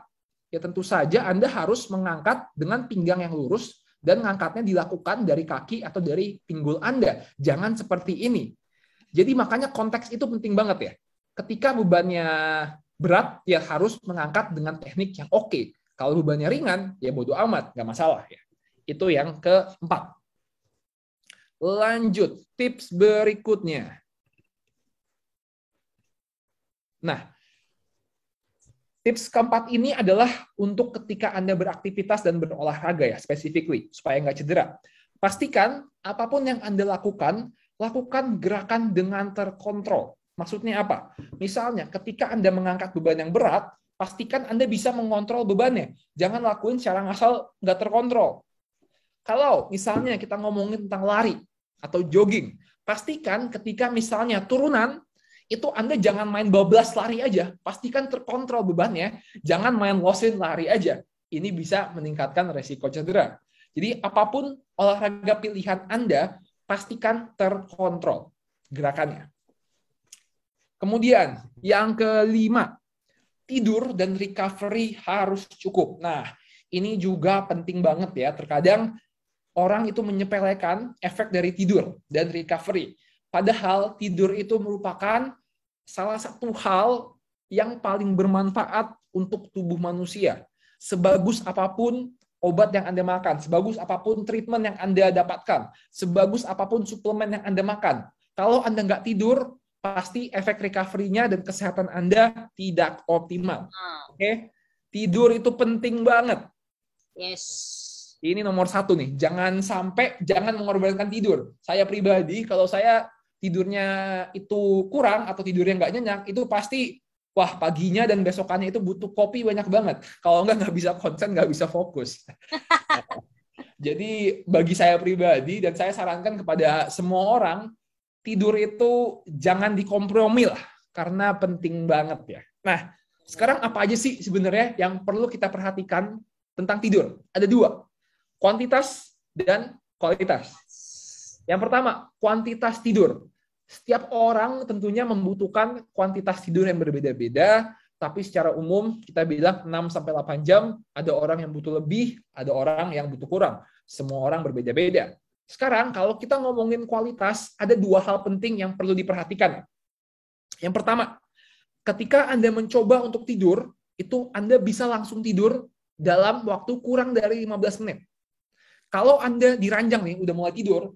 ya tentu saja Anda harus mengangkat dengan pinggang yang lurus dan mengangkatnya dilakukan dari kaki atau dari pinggul Anda. Jangan seperti ini. Jadi makanya konteks itu penting banget ya. Ketika bebannya berat, ya harus mengangkat dengan teknik yang oke. Okay. Kalau bebannya ringan, ya bodo amat, nggak masalah ya. Itu yang keempat. Lanjut, tips berikutnya. Nah, Tips keempat ini adalah untuk ketika Anda beraktivitas dan berolahraga ya, specifically, supaya nggak cedera. Pastikan apapun yang Anda lakukan, lakukan gerakan dengan terkontrol. Maksudnya apa? Misalnya ketika Anda mengangkat beban yang berat, pastikan Anda bisa mengontrol bebannya. Jangan lakuin secara ngasal nggak terkontrol. Kalau misalnya kita ngomongin tentang lari atau jogging, pastikan ketika misalnya turunan, itu Anda jangan main bablas lari aja. Pastikan terkontrol bebannya. Jangan main losin lari aja. Ini bisa meningkatkan resiko cedera. Jadi apapun olahraga pilihan Anda, pastikan terkontrol gerakannya. Kemudian yang kelima, tidur dan recovery harus cukup. Nah, ini juga penting banget ya. Terkadang orang itu menyepelekan efek dari tidur dan recovery. Padahal tidur itu merupakan salah satu hal yang paling bermanfaat untuk tubuh manusia. Sebagus apapun obat yang Anda makan, sebagus apapun treatment yang Anda dapatkan, sebagus apapun suplemen yang Anda makan, kalau Anda nggak tidur, pasti efek recovery-nya dan kesehatan Anda tidak optimal. Ah. Oke? Okay? Tidur itu penting banget. Yes. Ini nomor satu nih. Jangan sampai, jangan mengorbankan tidur. Saya pribadi, kalau saya tidurnya itu kurang atau tidurnya nggak nyenyak, itu pasti wah paginya dan besokannya itu butuh kopi banyak banget. Kalau nggak nggak bisa konsen, nggak bisa fokus. Jadi bagi saya pribadi dan saya sarankan kepada semua orang tidur itu jangan dikompromil karena penting banget ya. Nah sekarang apa aja sih sebenarnya yang perlu kita perhatikan tentang tidur? Ada dua, kuantitas dan kualitas. Yang pertama, kuantitas tidur setiap orang tentunya membutuhkan kuantitas tidur yang berbeda-beda, tapi secara umum kita bilang 6 sampai 8 jam, ada orang yang butuh lebih, ada orang yang butuh kurang. Semua orang berbeda-beda. Sekarang kalau kita ngomongin kualitas, ada dua hal penting yang perlu diperhatikan. Yang pertama, ketika Anda mencoba untuk tidur, itu Anda bisa langsung tidur dalam waktu kurang dari 15 menit. Kalau Anda diranjang nih, udah mulai tidur,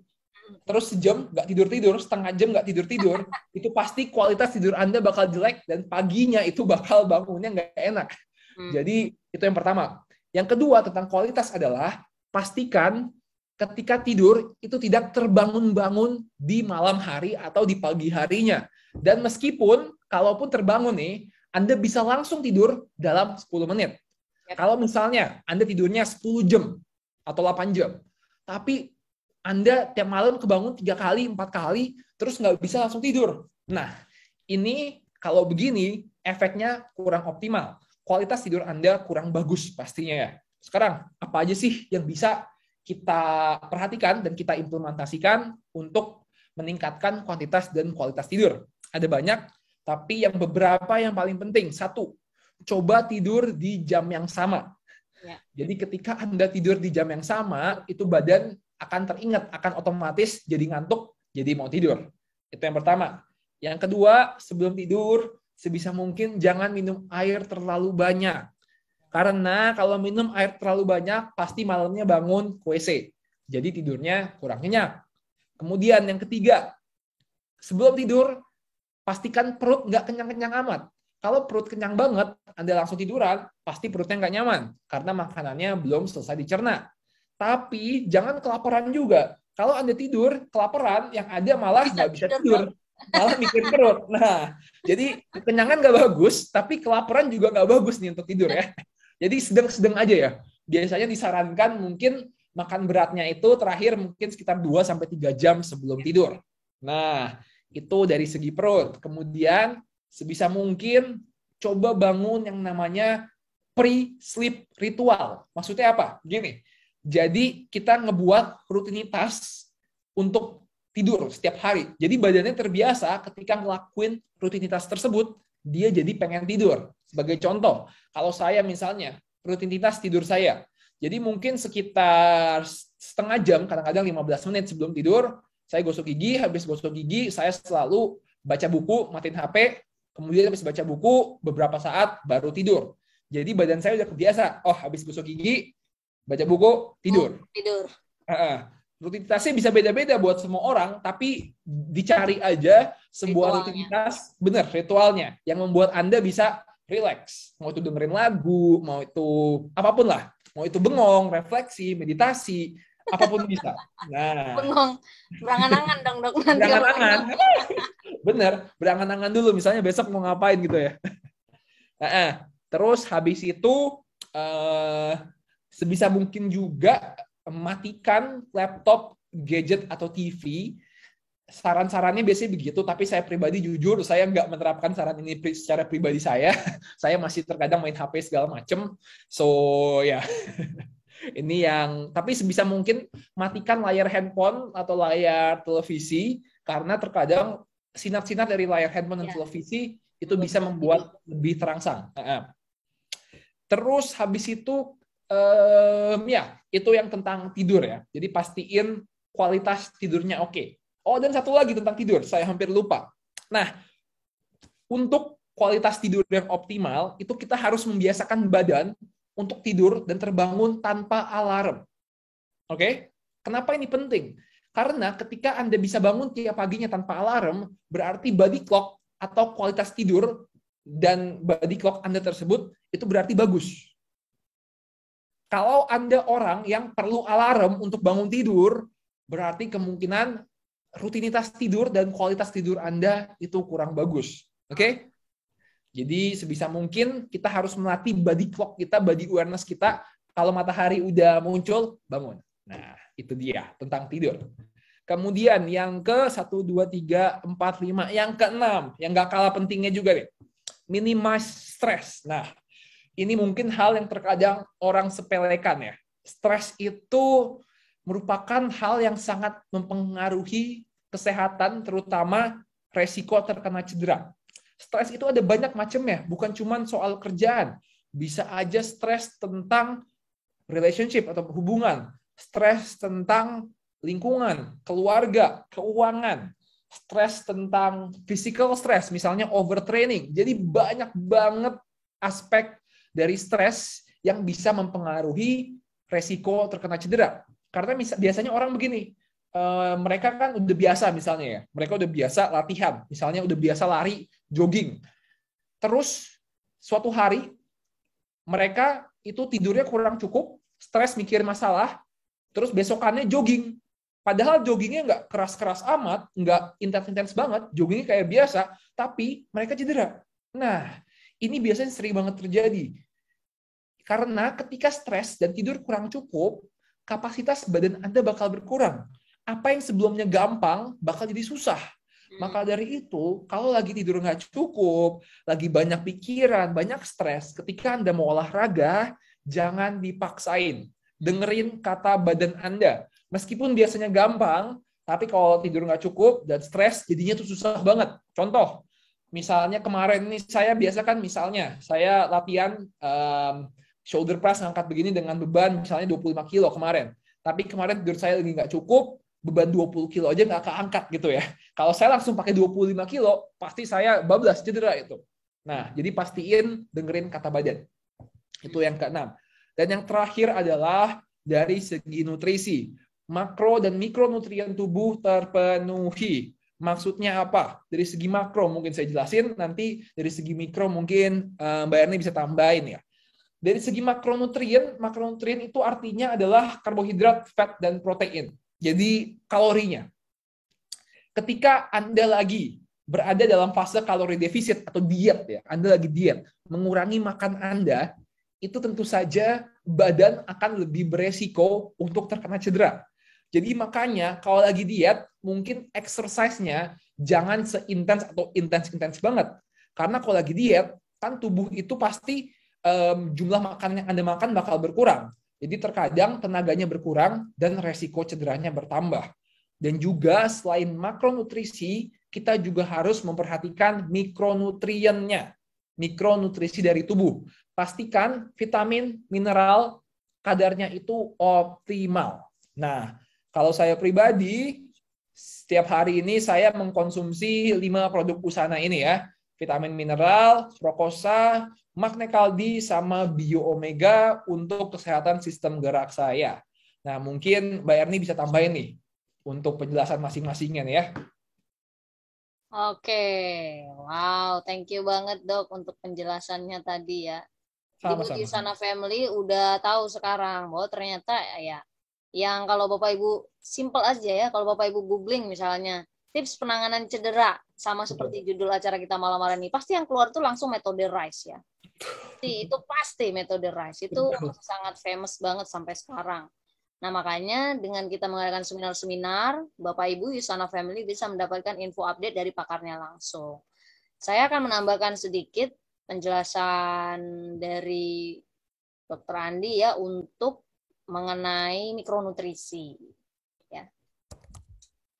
terus sejam nggak tidur tidur setengah jam nggak tidur tidur itu pasti kualitas tidur anda bakal jelek dan paginya itu bakal bangunnya nggak enak hmm. jadi itu yang pertama yang kedua tentang kualitas adalah pastikan ketika tidur itu tidak terbangun-bangun di malam hari atau di pagi harinya dan meskipun kalaupun terbangun nih anda bisa langsung tidur dalam 10 menit. Kalau misalnya Anda tidurnya 10 jam atau 8 jam, tapi anda tiap malam kebangun tiga kali, empat kali, terus nggak bisa langsung tidur. Nah, ini kalau begini efeknya kurang optimal. Kualitas tidur Anda kurang bagus pastinya ya. Sekarang, apa aja sih yang bisa kita perhatikan dan kita implementasikan untuk meningkatkan kuantitas dan kualitas tidur? Ada banyak, tapi yang beberapa yang paling penting. Satu, coba tidur di jam yang sama. Ya. Jadi ketika Anda tidur di jam yang sama, itu badan akan teringat, akan otomatis jadi ngantuk, jadi mau tidur. Itu yang pertama. Yang kedua, sebelum tidur, sebisa mungkin jangan minum air terlalu banyak. Karena kalau minum air terlalu banyak, pasti malamnya bangun WC. Jadi tidurnya kurang nyenyak. Kemudian yang ketiga, sebelum tidur, pastikan perut nggak kenyang-kenyang amat. Kalau perut kenyang banget, Anda langsung tiduran, pasti perutnya nggak nyaman. Karena makanannya belum selesai dicerna. Tapi jangan kelaparan juga. Kalau Anda tidur, kelaparan, yang ada malah nggak bisa, tidur. malah mikir perut. Nah, jadi kenyangan nggak bagus, tapi kelaparan juga nggak bagus nih untuk tidur ya. Jadi sedang-sedang aja ya. Biasanya disarankan mungkin makan beratnya itu terakhir mungkin sekitar 2 sampai 3 jam sebelum ya. tidur. Nah, itu dari segi perut. Kemudian sebisa mungkin coba bangun yang namanya pre-sleep ritual. Maksudnya apa? Gini, jadi kita ngebuat rutinitas untuk tidur setiap hari. Jadi badannya terbiasa ketika ngelakuin rutinitas tersebut, dia jadi pengen tidur. Sebagai contoh, kalau saya misalnya rutinitas tidur saya, jadi mungkin sekitar setengah jam, kadang-kadang 15 menit sebelum tidur, saya gosok gigi, habis gosok gigi, saya selalu baca buku, matiin HP, kemudian habis baca buku, beberapa saat baru tidur. Jadi badan saya udah kebiasa, oh habis gosok gigi, baca buku tidur oh, tidur uh-uh. rutinitasnya bisa beda-beda buat semua orang tapi dicari aja sebuah ritualnya. rutinitas bener ritualnya yang membuat anda bisa relax mau itu dengerin lagu mau itu apapun lah mau itu bengong refleksi meditasi apapun bisa nah bengong berangan-angan dong dok nanti berangan-angan bener berangan-angan dulu misalnya besok mau ngapain gitu ya Nah, terus habis itu uh, sebisa mungkin juga matikan laptop, gadget atau TV. Saran-sarannya biasanya begitu, tapi saya pribadi jujur, saya nggak menerapkan saran ini secara pribadi saya. saya masih terkadang main HP segala macem. So, ya. Yeah. ini yang, tapi sebisa mungkin matikan layar handphone atau layar televisi, karena terkadang sinar-sinar dari layar handphone dan ya. televisi itu bisa membuat lebih terangsang. Terus habis itu um, ya itu yang tentang tidur ya. Jadi pastiin kualitas tidurnya oke. Okay. Oh dan satu lagi tentang tidur, saya hampir lupa. Nah untuk kualitas tidur yang optimal itu kita harus membiasakan badan untuk tidur dan terbangun tanpa alarm. Oke? Okay? Kenapa ini penting? Karena ketika Anda bisa bangun tiap paginya tanpa alarm, berarti body clock atau kualitas tidur dan body clock Anda tersebut itu berarti bagus. Kalau Anda orang yang perlu alarm untuk bangun tidur, berarti kemungkinan rutinitas tidur dan kualitas tidur Anda itu kurang bagus. Oke? Okay? Jadi sebisa mungkin kita harus melatih body clock kita, body awareness kita. Kalau matahari udah muncul, bangun. Nah, itu dia tentang tidur. Kemudian yang ke 1, 2, 3, 4, 5. Yang ke 6, yang nggak kalah pentingnya juga. Nih. Minimize stress. Nah, ini mungkin hal yang terkadang orang sepelekan ya. Stres itu merupakan hal yang sangat mempengaruhi kesehatan, terutama resiko terkena cedera. Stres itu ada banyak macam ya bukan cuma soal kerjaan. Bisa aja stres tentang relationship atau hubungan, stres tentang lingkungan, keluarga, keuangan, stres tentang physical stress, misalnya overtraining. Jadi banyak banget aspek dari stres yang bisa mempengaruhi resiko terkena cedera. Karena biasanya orang begini, eh, mereka kan udah biasa misalnya ya, mereka udah biasa latihan, misalnya udah biasa lari, jogging. Terus suatu hari mereka itu tidurnya kurang cukup, stres mikir masalah, terus besokannya jogging. Padahal joggingnya nggak keras-keras amat, nggak intens-intens banget, joggingnya kayak biasa, tapi mereka cedera. Nah, ini biasanya sering banget terjadi. Karena ketika stres dan tidur kurang cukup, kapasitas badan Anda bakal berkurang. Apa yang sebelumnya gampang bakal jadi susah. Hmm. Maka dari itu, kalau lagi tidur nggak cukup, lagi banyak pikiran, banyak stres, ketika Anda mau olahraga, jangan dipaksain. Dengerin kata badan Anda. Meskipun biasanya gampang, tapi kalau tidur nggak cukup dan stres, jadinya tuh susah banget. Contoh, misalnya kemarin nih saya biasa kan misalnya saya latihan um, shoulder press angkat begini dengan beban misalnya 25 kilo kemarin. Tapi kemarin tidur saya lagi nggak cukup, beban 20 kilo aja nggak keangkat gitu ya. Kalau saya langsung pakai 25 kilo, pasti saya bablas cedera itu. Nah, jadi pastiin dengerin kata badan. Itu yang keenam. Dan yang terakhir adalah dari segi nutrisi. Makro dan mikronutrien tubuh terpenuhi. Maksudnya apa? Dari segi makro mungkin saya jelasin, nanti dari segi mikro mungkin eh, Mbak Erni bisa tambahin ya. Dari segi makronutrien, makronutrien itu artinya adalah karbohidrat, fat, dan protein. Jadi kalorinya. Ketika Anda lagi berada dalam fase kalori defisit atau diet ya, Anda lagi diet, mengurangi makan Anda, itu tentu saja badan akan lebih beresiko untuk terkena cedera. Jadi makanya kalau lagi diet, mungkin exercise-nya jangan seintens atau intens-intens banget. Karena kalau lagi diet, kan tubuh itu pasti um, jumlah makanan yang Anda makan bakal berkurang. Jadi terkadang tenaganya berkurang dan resiko cederanya bertambah. Dan juga selain makronutrisi, kita juga harus memperhatikan mikronutriennya, mikronutrisi dari tubuh. Pastikan vitamin, mineral, kadarnya itu optimal. Nah, kalau saya pribadi, setiap hari ini saya mengkonsumsi lima produk busana ini ya. Vitamin mineral, prokosa, Magnekaldi sama Bio Omega untuk kesehatan sistem gerak saya. Nah, mungkin Mbak Erni bisa tambahin nih untuk penjelasan masing-masingnya nih ya. Oke, wow, thank you banget dok untuk penjelasannya tadi ya. Sama-sama. di sana family udah tahu sekarang bahwa ternyata ya yang kalau bapak ibu simple aja ya kalau bapak ibu googling misalnya tips penanganan cedera sama seperti judul acara kita malam hari ini pasti yang keluar tuh langsung metode RISE ya pasti itu pasti metode Rice itu sangat famous banget sampai sekarang. Nah makanya dengan kita mengadakan seminar-seminar, Bapak Ibu Yusana Family bisa mendapatkan info update dari pakarnya langsung. Saya akan menambahkan sedikit penjelasan dari dokter Andi ya untuk mengenai mikronutrisi.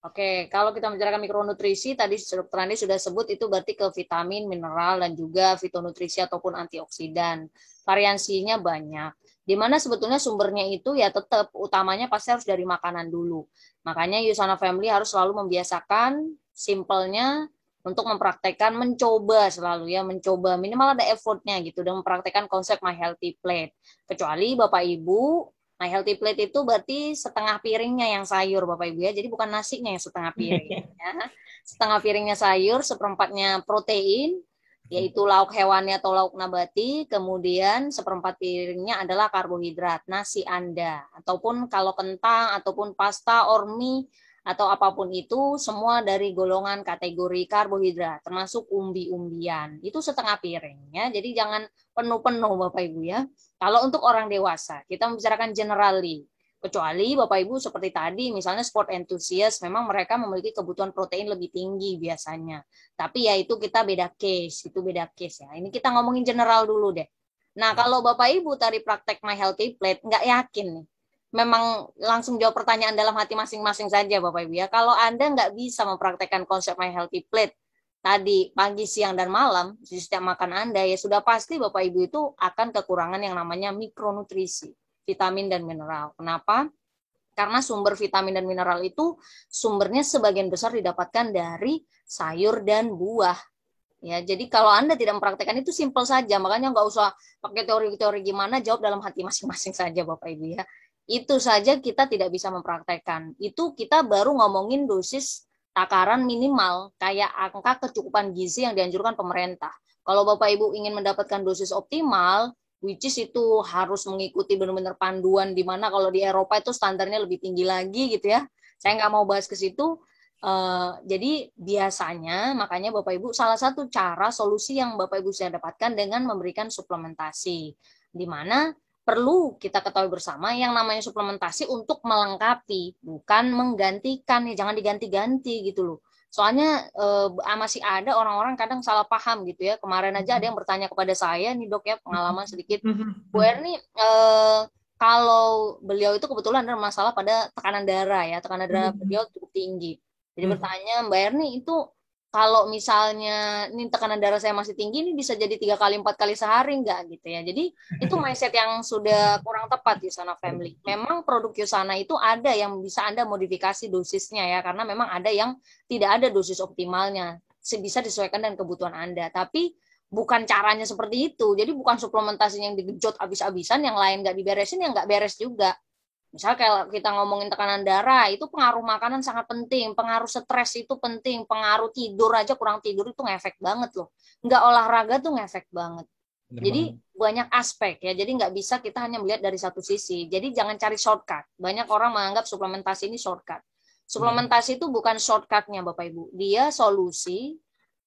Oke, kalau kita membicarakan mikronutrisi tadi dokter Andi sudah sebut itu berarti ke vitamin, mineral dan juga fitonutrisi ataupun antioksidan. Variansinya banyak. Di mana sebetulnya sumbernya itu ya tetap utamanya pasti harus dari makanan dulu. Makanya Yusana Family harus selalu membiasakan simpelnya untuk mempraktekkan mencoba selalu ya mencoba minimal ada effortnya gitu dan mempraktekkan konsep my healthy plate kecuali bapak ibu Nah, healthy plate itu berarti setengah piringnya yang sayur, Bapak Ibu ya. Jadi bukan nasinya yang setengah piring. Ya. Setengah piringnya sayur, seperempatnya protein, yaitu lauk hewannya atau lauk nabati, kemudian seperempat piringnya adalah karbohidrat, nasi Anda, ataupun kalau kentang, ataupun pasta, ormi atau apapun itu semua dari golongan kategori karbohidrat termasuk umbi-umbian itu setengah piring ya jadi jangan penuh-penuh Bapak Ibu ya kalau untuk orang dewasa kita membicarakan generally kecuali Bapak Ibu seperti tadi misalnya sport enthusiast memang mereka memiliki kebutuhan protein lebih tinggi biasanya tapi ya itu kita beda case itu beda case ya ini kita ngomongin general dulu deh nah ya. kalau Bapak Ibu tadi praktek My Healthy Plate nggak yakin nih memang langsung jawab pertanyaan dalam hati masing-masing saja Bapak Ibu ya. Kalau Anda nggak bisa mempraktekkan konsep My Healthy Plate tadi pagi, siang, dan malam di setiap makan Anda ya sudah pasti Bapak Ibu itu akan kekurangan yang namanya mikronutrisi, vitamin dan mineral. Kenapa? Karena sumber vitamin dan mineral itu sumbernya sebagian besar didapatkan dari sayur dan buah. Ya, jadi kalau Anda tidak mempraktekkan itu simpel saja, makanya nggak usah pakai teori-teori gimana, jawab dalam hati masing-masing saja Bapak Ibu ya. Itu saja kita tidak bisa mempraktekkan. Itu kita baru ngomongin dosis takaran minimal, kayak angka kecukupan gizi yang dianjurkan pemerintah. Kalau Bapak Ibu ingin mendapatkan dosis optimal, which is itu harus mengikuti benar-benar panduan di mana kalau di Eropa itu standarnya lebih tinggi lagi gitu ya. Saya nggak mau bahas ke situ, Uh, jadi biasanya makanya Bapak Ibu salah satu cara solusi yang Bapak Ibu bisa dapatkan dengan memberikan suplementasi di mana perlu kita ketahui bersama yang namanya suplementasi untuk melengkapi, bukan menggantikan ya, jangan diganti-ganti gitu loh. Soalnya eh, masih ada orang-orang kadang salah paham gitu ya. Kemarin aja ada yang mm-hmm. bertanya kepada saya nih dok ya pengalaman mm-hmm. sedikit. Mm-hmm. Bu Erni eh, kalau beliau itu kebetulan ada masalah pada tekanan darah ya, tekanan darah beliau cukup tinggi. Jadi bertanya Mbak Erni itu kalau misalnya ini tekanan darah saya masih tinggi ini bisa jadi tiga kali empat kali sehari enggak gitu ya jadi itu mindset yang sudah kurang tepat di sana family memang produk Yusana itu ada yang bisa anda modifikasi dosisnya ya karena memang ada yang tidak ada dosis optimalnya bisa disesuaikan dengan kebutuhan anda tapi bukan caranya seperti itu jadi bukan suplementasi yang digejot abis-abisan yang lain nggak diberesin yang nggak beres juga misalnya kalau kita ngomongin tekanan darah, itu pengaruh makanan sangat penting, pengaruh stres itu penting, pengaruh tidur aja kurang tidur itu ngefek banget loh. Nggak olahraga tuh ngefek banget. Jadi banyak aspek ya. Jadi nggak bisa kita hanya melihat dari satu sisi. Jadi jangan cari shortcut. Banyak orang menganggap suplementasi ini shortcut. Suplementasi hmm. itu bukan shortcutnya Bapak Ibu. Dia solusi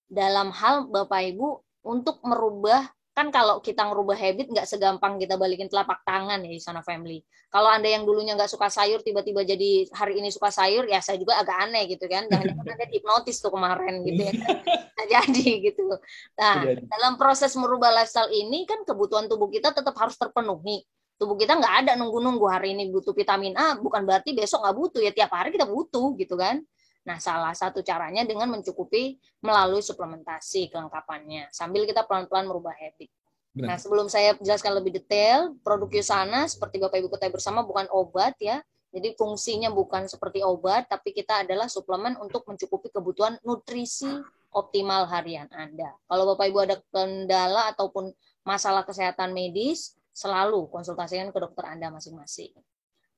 dalam hal Bapak Ibu untuk merubah kan kalau kita ngerubah habit nggak segampang kita balikin telapak tangan ya di sana family. Kalau anda yang dulunya nggak suka sayur tiba-tiba jadi hari ini suka sayur ya saya juga agak aneh gitu kan. Dan jangan anda hipnotis tuh kemarin gitu ya. Kan? jadi gitu. Nah dalam proses merubah lifestyle ini kan kebutuhan tubuh kita tetap harus terpenuhi. Tubuh kita nggak ada nunggu-nunggu hari ini butuh vitamin A bukan berarti besok nggak butuh ya tiap hari kita butuh gitu kan. Nah, salah satu caranya dengan mencukupi melalui suplementasi kelengkapannya sambil kita pelan-pelan merubah habit. Benar. Nah, sebelum saya jelaskan lebih detail, produk Yusana seperti Bapak Ibu ketahui bersama bukan obat ya. Jadi fungsinya bukan seperti obat, tapi kita adalah suplemen untuk mencukupi kebutuhan nutrisi optimal harian Anda. Kalau Bapak Ibu ada kendala ataupun masalah kesehatan medis, selalu konsultasikan ke dokter Anda masing-masing.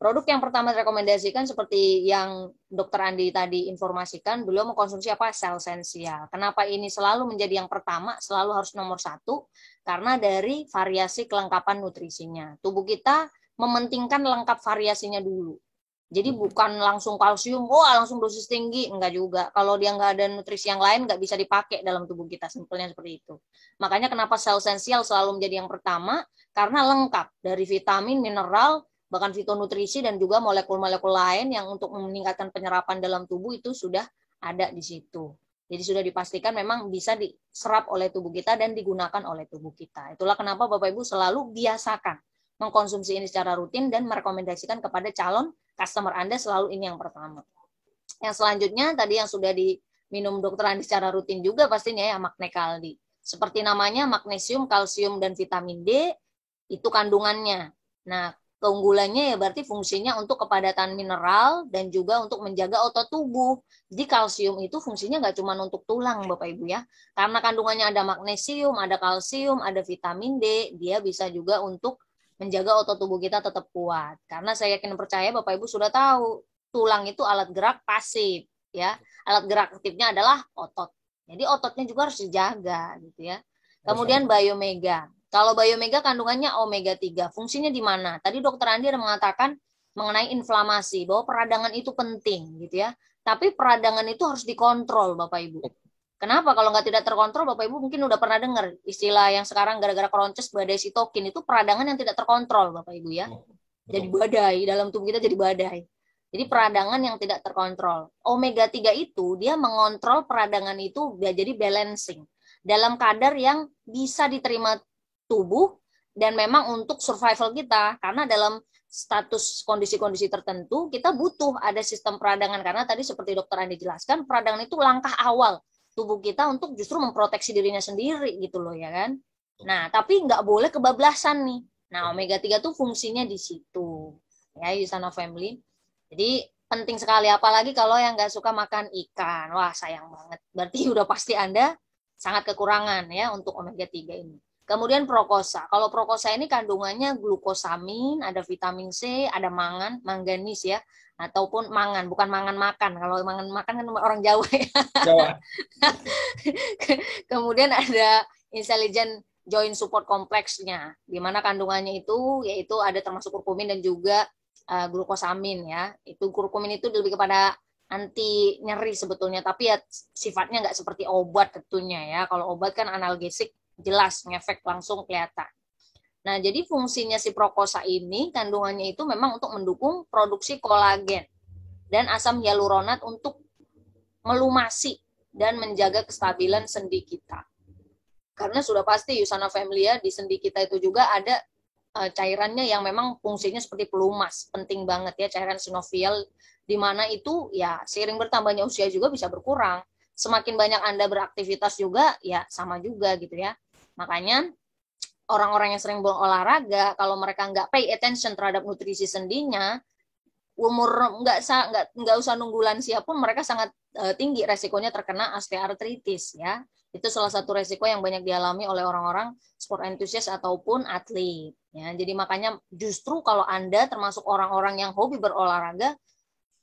Produk yang pertama direkomendasikan seperti yang Dokter Andi tadi informasikan, beliau mengkonsumsi apa? Sel sensial. Kenapa ini selalu menjadi yang pertama, selalu harus nomor satu? Karena dari variasi kelengkapan nutrisinya. Tubuh kita mementingkan lengkap variasinya dulu. Jadi hmm. bukan langsung kalsium, wah oh, langsung dosis tinggi, enggak juga. Kalau dia enggak ada nutrisi yang lain, enggak bisa dipakai dalam tubuh kita, simpelnya seperti itu. Makanya kenapa sel sensial selalu menjadi yang pertama, karena lengkap dari vitamin, mineral, bahkan fitonutrisi dan juga molekul-molekul lain yang untuk meningkatkan penyerapan dalam tubuh itu sudah ada di situ. Jadi sudah dipastikan memang bisa diserap oleh tubuh kita dan digunakan oleh tubuh kita. Itulah kenapa Bapak Ibu selalu biasakan mengkonsumsi ini secara rutin dan merekomendasikan kepada calon customer Anda selalu ini yang pertama. Yang selanjutnya tadi yang sudah diminum dokter Andi secara rutin juga pastinya ya Magnekaldi. Seperti namanya magnesium, kalsium, dan vitamin D itu kandungannya. Nah, Keunggulannya ya berarti fungsinya untuk kepadatan mineral dan juga untuk menjaga otot tubuh. Jadi kalsium itu fungsinya nggak cuma untuk tulang Bapak Ibu ya. Karena kandungannya ada magnesium, ada kalsium, ada vitamin D, dia bisa juga untuk menjaga otot tubuh kita tetap kuat. Karena saya yakin percaya Bapak Ibu sudah tahu, tulang itu alat gerak pasif ya. Alat gerak aktifnya adalah otot. Jadi ototnya juga harus dijaga gitu ya. Kemudian biomega. Kalau biomega kandungannya omega 3. Fungsinya di mana? Tadi dokter Andi mengatakan mengenai inflamasi bahwa peradangan itu penting gitu ya. Tapi peradangan itu harus dikontrol Bapak Ibu. Kenapa kalau nggak tidak terkontrol Bapak Ibu mungkin udah pernah dengar istilah yang sekarang gara-gara kronces badai sitokin itu peradangan yang tidak terkontrol Bapak Ibu ya. Oh, jadi badai dalam tubuh kita jadi badai. Jadi peradangan yang tidak terkontrol. Omega 3 itu dia mengontrol peradangan itu jadi balancing dalam kadar yang bisa diterima tubuh dan memang untuk survival kita karena dalam status kondisi-kondisi tertentu kita butuh ada sistem peradangan karena tadi seperti dokter Andi jelaskan peradangan itu langkah awal tubuh kita untuk justru memproteksi dirinya sendiri gitu loh ya kan. Nah, tapi nggak boleh kebablasan nih. Nah, omega 3 tuh fungsinya di situ. Ya, Yusana family. Jadi penting sekali apalagi kalau yang nggak suka makan ikan. Wah, sayang banget. Berarti udah pasti Anda sangat kekurangan ya untuk omega 3 ini. Kemudian prokosa. Kalau prokosa ini kandungannya glukosamin, ada vitamin C, ada mangan, manganis ya, ataupun mangan, bukan mangan makan. Kalau mangan makan kan orang Jawa ya. Jawa. Kemudian ada intelligent joint support kompleksnya, di mana kandungannya itu yaitu ada termasuk kurkumin dan juga uh, glukosamin ya. Itu kurkumin itu lebih kepada anti nyeri sebetulnya, tapi ya sifatnya nggak seperti obat tentunya ya. Kalau obat kan analgesik jelas ngefek langsung kelihatan. Nah, jadi fungsinya si prokosa ini kandungannya itu memang untuk mendukung produksi kolagen dan asam hyaluronat untuk melumasi dan menjaga kestabilan sendi kita. Karena sudah pasti Yusana ya di sendi kita itu juga ada eh, cairannya yang memang fungsinya seperti pelumas, penting banget ya cairan sinovial di mana itu ya seiring bertambahnya usia juga bisa berkurang. Semakin banyak Anda beraktivitas juga ya sama juga gitu ya Makanya orang-orang yang sering buang olahraga, kalau mereka nggak pay attention terhadap nutrisi sendinya, umur nggak nggak nggak usah nunggu lansia pun mereka sangat uh, tinggi resikonya terkena osteoartritis ya. Itu salah satu resiko yang banyak dialami oleh orang-orang sport enthusiast ataupun atlet. Ya, jadi makanya justru kalau Anda termasuk orang-orang yang hobi berolahraga,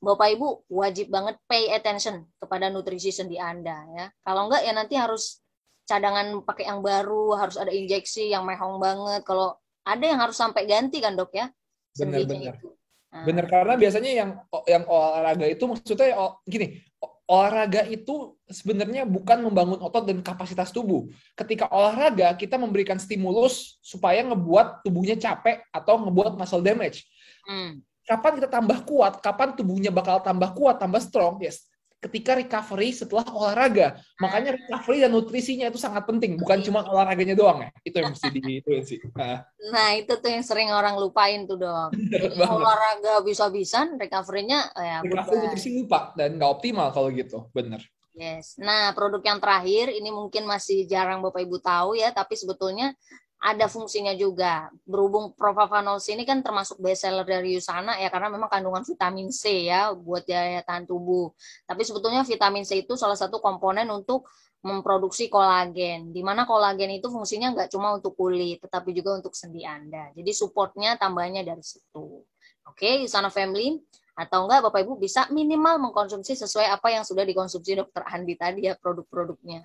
Bapak Ibu wajib banget pay attention kepada nutrisi sendi Anda ya. Kalau enggak ya nanti harus cadangan pakai yang baru harus ada injeksi yang mehong banget kalau ada yang harus sampai ganti kan dok ya benar-benar nah. benar karena gitu. biasanya yang yang olahraga itu maksudnya oh, gini olahraga itu sebenarnya bukan membangun otot dan kapasitas tubuh ketika olahraga kita memberikan stimulus supaya ngebuat tubuhnya capek atau ngebuat muscle damage hmm kapan kita tambah kuat, kapan tubuhnya bakal tambah kuat, tambah strong, ya yes, ketika recovery setelah olahraga. Makanya recovery dan nutrisinya itu sangat penting, bukan iya. cuma olahraganya doang ya. Itu yang mesti diituin sih. Nah. nah, itu tuh yang sering orang lupain tuh, dong. olahraga bisa-bisan, recovery-nya ya recovery bukan. nutrisi lupa dan nggak optimal kalau gitu. Bener. Yes. Nah, produk yang terakhir ini mungkin masih jarang Bapak Ibu tahu ya, tapi sebetulnya ada fungsinya juga. Berhubung propapanol ini kan termasuk best seller dari Yusana ya karena memang kandungan vitamin C ya buat daya tahan tubuh. Tapi sebetulnya vitamin C itu salah satu komponen untuk memproduksi kolagen. Di mana kolagen itu fungsinya nggak cuma untuk kulit, tetapi juga untuk sendi Anda. Jadi supportnya tambahannya dari situ. Oke, Yusana Family atau enggak Bapak Ibu bisa minimal mengkonsumsi sesuai apa yang sudah dikonsumsi Dokter Andi tadi ya produk-produknya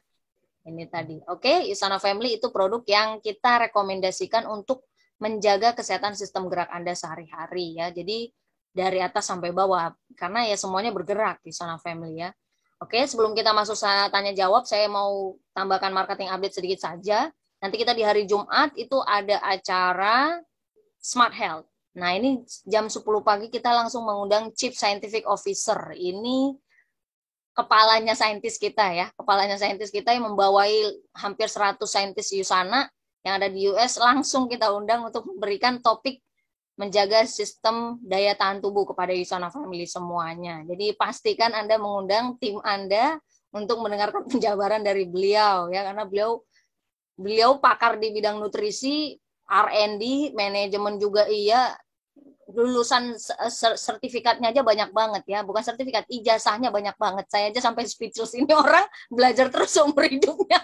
ini tadi. Oke, okay? Isana Family itu produk yang kita rekomendasikan untuk menjaga kesehatan sistem gerak Anda sehari-hari ya. Jadi dari atas sampai bawah karena ya semuanya bergerak di Usana Family ya. Oke, okay, sebelum kita masuk saya tanya jawab, saya mau tambahkan marketing update sedikit saja. Nanti kita di hari Jumat itu ada acara Smart Health. Nah, ini jam 10 pagi kita langsung mengundang Chief Scientific Officer. Ini kepalanya saintis kita ya, kepalanya saintis kita yang membawai hampir 100 saintis Yusana yang ada di US langsung kita undang untuk memberikan topik menjaga sistem daya tahan tubuh kepada Yusana Family semuanya. Jadi pastikan Anda mengundang tim Anda untuk mendengarkan penjabaran dari beliau ya karena beliau beliau pakar di bidang nutrisi, R&D, manajemen juga iya, lulusan sertifikatnya aja banyak banget ya, bukan sertifikat, ijazahnya banyak banget. Saya aja sampai speechless ini orang belajar terus seumur hidupnya.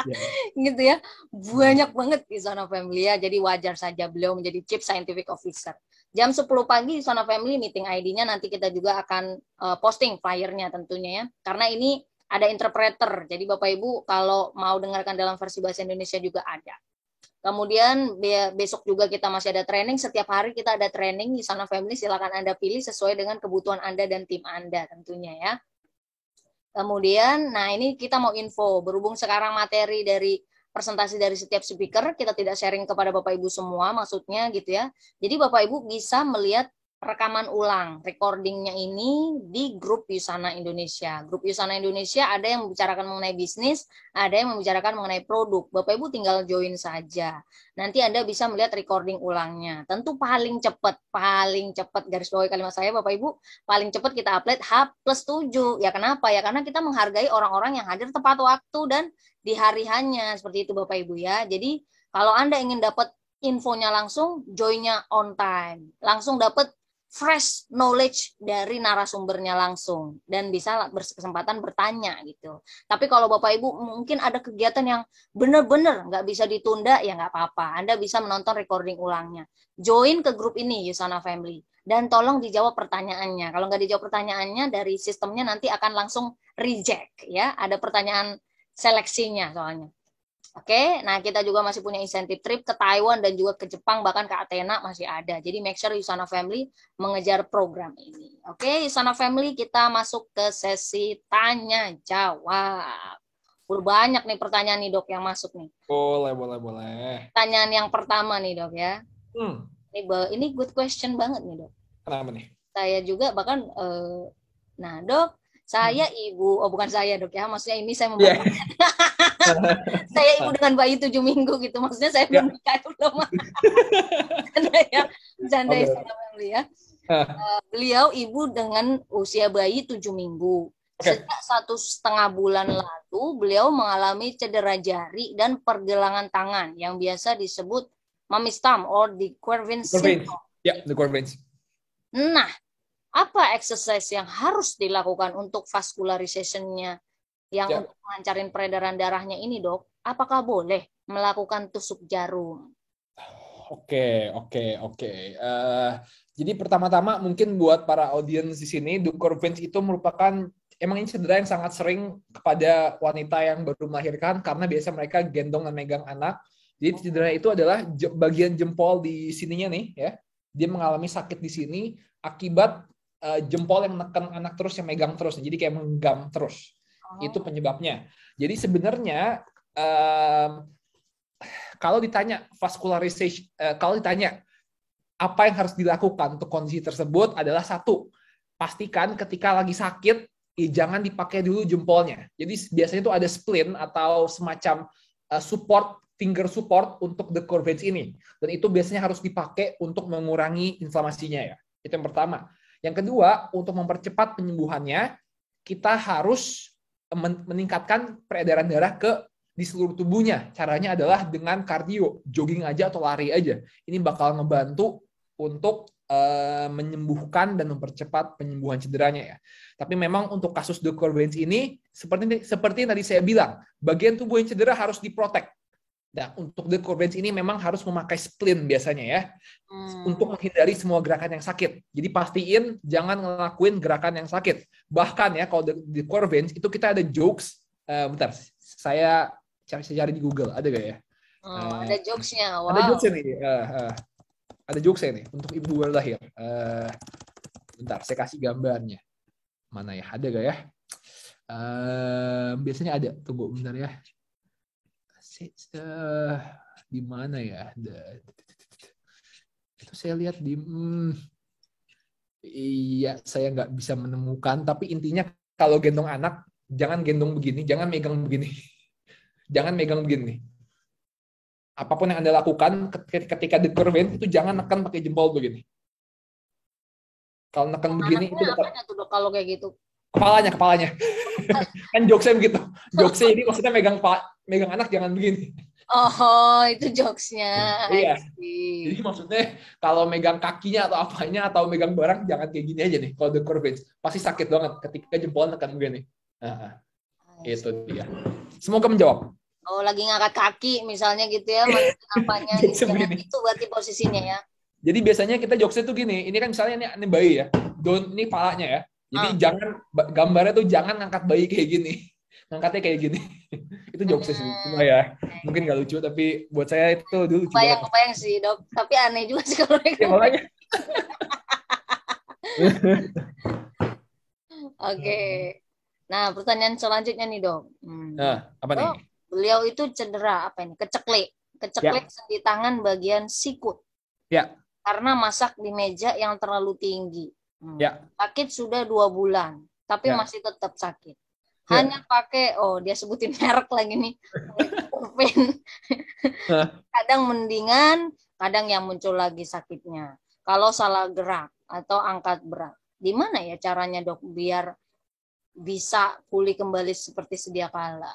yeah. gitu ya. Banyak banget di Zona Family ya, jadi wajar saja beliau menjadi Chief Scientific Officer. Jam 10 pagi di Zona Family meeting ID-nya nanti kita juga akan uh, posting flyer-nya tentunya ya. Karena ini ada interpreter. Jadi Bapak Ibu kalau mau dengarkan dalam versi bahasa Indonesia juga ada. Kemudian besok juga kita masih ada training. Setiap hari kita ada training di sana family. Silakan Anda pilih sesuai dengan kebutuhan Anda dan tim Anda tentunya ya. Kemudian, nah ini kita mau info berhubung sekarang materi dari presentasi dari setiap speaker kita tidak sharing kepada Bapak Ibu semua maksudnya gitu ya. Jadi Bapak Ibu bisa melihat rekaman ulang recordingnya ini di grup Yusana Indonesia. Grup Yusana Indonesia ada yang membicarakan mengenai bisnis, ada yang membicarakan mengenai produk. Bapak Ibu tinggal join saja. Nanti Anda bisa melihat recording ulangnya. Tentu paling cepat, paling cepat garis bawahi kalimat saya Bapak Ibu, paling cepat kita upload H plus 7. Ya kenapa? Ya karena kita menghargai orang-orang yang hadir tepat waktu dan di hari hanya seperti itu Bapak Ibu ya. Jadi kalau Anda ingin dapat infonya langsung, joinnya on time. Langsung dapat fresh knowledge dari narasumbernya langsung dan bisa berkesempatan bertanya gitu. Tapi kalau Bapak Ibu mungkin ada kegiatan yang benar-benar nggak bisa ditunda ya nggak apa-apa. Anda bisa menonton recording ulangnya. Join ke grup ini Yusana Family dan tolong dijawab pertanyaannya. Kalau nggak dijawab pertanyaannya dari sistemnya nanti akan langsung reject ya. Ada pertanyaan seleksinya soalnya. Oke, okay? nah kita juga masih punya insentif trip ke Taiwan dan juga ke Jepang bahkan ke Athena masih ada. Jadi make sure Yusana Family mengejar program ini. Oke, okay? Yusana Family kita masuk ke sesi tanya jawab. Udah banyak nih pertanyaan nih dok yang masuk nih. Boleh, boleh, boleh. Pertanyaan yang pertama nih dok ya. Hmm. Ini ini good question banget nih dok. Kenapa nih? Saya juga bahkan, eh, nah dok, saya hmm. ibu, oh bukan saya dok ya, maksudnya ini saya iya. membuat. Yeah saya ibu dengan bayi tujuh minggu gitu. Maksudnya saya belum ya. nikah itu belum. Canda ya, canda okay. ya. Uh, beliau ibu dengan usia bayi tujuh minggu. Okay. Sejak satu setengah bulan lalu, beliau mengalami cedera jari dan pergelangan tangan yang biasa disebut mamistam or the Corvin syndrome. Ya, yeah, the Corvin. Nah, apa exercise yang harus dilakukan untuk vascularization-nya yang ya. untuk melancarin peredaran darahnya ini, dok, apakah boleh melakukan tusuk jarum? Oke, okay, oke, okay, oke. Okay. Uh, eh, jadi pertama-tama mungkin buat para audiens di sini, dukur Vince itu merupakan emang ini cedera yang sangat sering kepada wanita yang baru melahirkan karena biasa mereka gendong dan megang anak. Jadi oh. cedera itu adalah bagian jempol di sininya nih ya. Dia mengalami sakit di sini akibat uh, jempol yang menekan anak terus yang megang terus. Jadi kayak menggam terus. Oh. Itu penyebabnya. Jadi sebenarnya um, kalau ditanya vascularization, uh, kalau ditanya apa yang harus dilakukan untuk kondisi tersebut adalah satu, pastikan ketika lagi sakit ya jangan dipakai dulu jempolnya. Jadi biasanya itu ada splint atau semacam uh, support finger support untuk the core ini. Dan itu biasanya harus dipakai untuk mengurangi inflamasinya ya. Itu yang pertama. Yang kedua, untuk mempercepat penyembuhannya, kita harus meningkatkan peredaran darah ke di seluruh tubuhnya. Caranya adalah dengan kardio, jogging aja atau lari aja. Ini bakal ngebantu untuk uh, menyembuhkan dan mempercepat penyembuhan cederanya ya. Tapi memang untuk kasus The ini seperti seperti yang tadi saya bilang, bagian tubuh yang cedera harus diprotek. Nah, untuk the core bench ini memang harus memakai splint biasanya ya. Hmm. Untuk menghindari semua gerakan yang sakit. Jadi pastiin jangan ngelakuin gerakan yang sakit. Bahkan ya kalau the core bench itu kita ada jokes. Uh, bentar, saya cari saya cari di Google ada gak ya? Hmm, ada jokesnya. Wow. Ada jokes ini Uh, uh, ada jokes ini untuk ibu baru lahir. Uh, bentar, saya kasih gambarnya. Mana ya? Ada gak ya? Uh, biasanya ada. Tunggu bentar ya uh, di mana ya? The, itu saya lihat di hmm, iya saya nggak bisa menemukan tapi intinya kalau gendong anak jangan gendong begini jangan megang begini jangan megang begini apapun yang anda lakukan ketika dikurvin itu jangan nekan pakai jempol begini kalau nekan begini itu itu kalau kayak gitu kepalanya kepalanya kan jokesnya begitu jokesnya ini maksudnya megang pak megang anak jangan begini oh itu jokesnya hmm, iya jadi maksudnya kalau megang kakinya atau apanya atau megang barang jangan kayak gini aja nih kalau the Corbins pasti sakit banget ketika jempolnya tekan begini nah, itu dia semoga menjawab oh lagi ngangkat kaki misalnya gitu ya apanya gitu ya. itu berarti posisinya ya jadi biasanya kita jokesnya tuh gini ini kan misalnya ini, ini bayi ya don ini palanya ya jadi ah. jangan gambarnya tuh jangan ngangkat bayi kayak gini. Ngangkatnya kayak gini. itu jokes hmm. sih cuma ya. Mungkin gak lucu tapi buat saya itu dulu lucu. Bayang bayang sih, Dok. Tapi aneh juga sih kalau ya, kayak gitu. Oke. Nah, pertanyaan selanjutnya nih, Dok. Hmm. Nah, apa nih? Oh, beliau itu cedera apa ini? Kecelik, Keceklek ya. sendi tangan bagian sikut. Ya. Karena masak di meja yang terlalu tinggi. Ya. Hmm. Ya. Sakit sudah dua bulan, tapi ya. masih tetap sakit. Ya. Hanya pakai, oh dia sebutin merek lagi nih, kadang mendingan, kadang yang muncul lagi sakitnya. Kalau salah gerak atau angkat berat, di mana ya caranya dok biar bisa pulih kembali seperti sedia kala?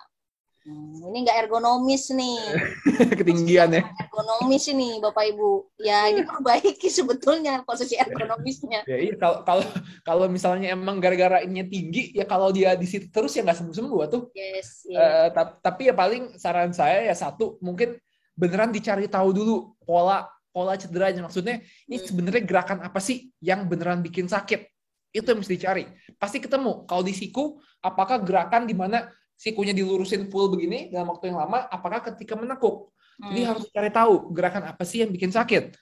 Hmm, ini nggak ergonomis nih. Ketinggian ya. Ergonomis ini Bapak Ibu. Ya ini perbaiki sebetulnya posisi ergonomisnya. Ya, iya kalau kalau kalau misalnya emang gara-gara ini tinggi ya kalau dia di situ terus ya nggak sembuh-sembuh tuh. Yes. yes. Iya. Uh, tapi ya paling saran saya ya satu mungkin beneran dicari tahu dulu pola pola cederanya maksudnya ini hmm. sebenarnya gerakan apa sih yang beneran bikin sakit itu yang mesti dicari. Pasti ketemu. Kalau di siku, apakah gerakan di mana sikunya dilurusin full begini dalam waktu yang lama, apakah ketika menekuk? Hmm. Jadi harus cari tahu gerakan apa sih yang bikin sakit.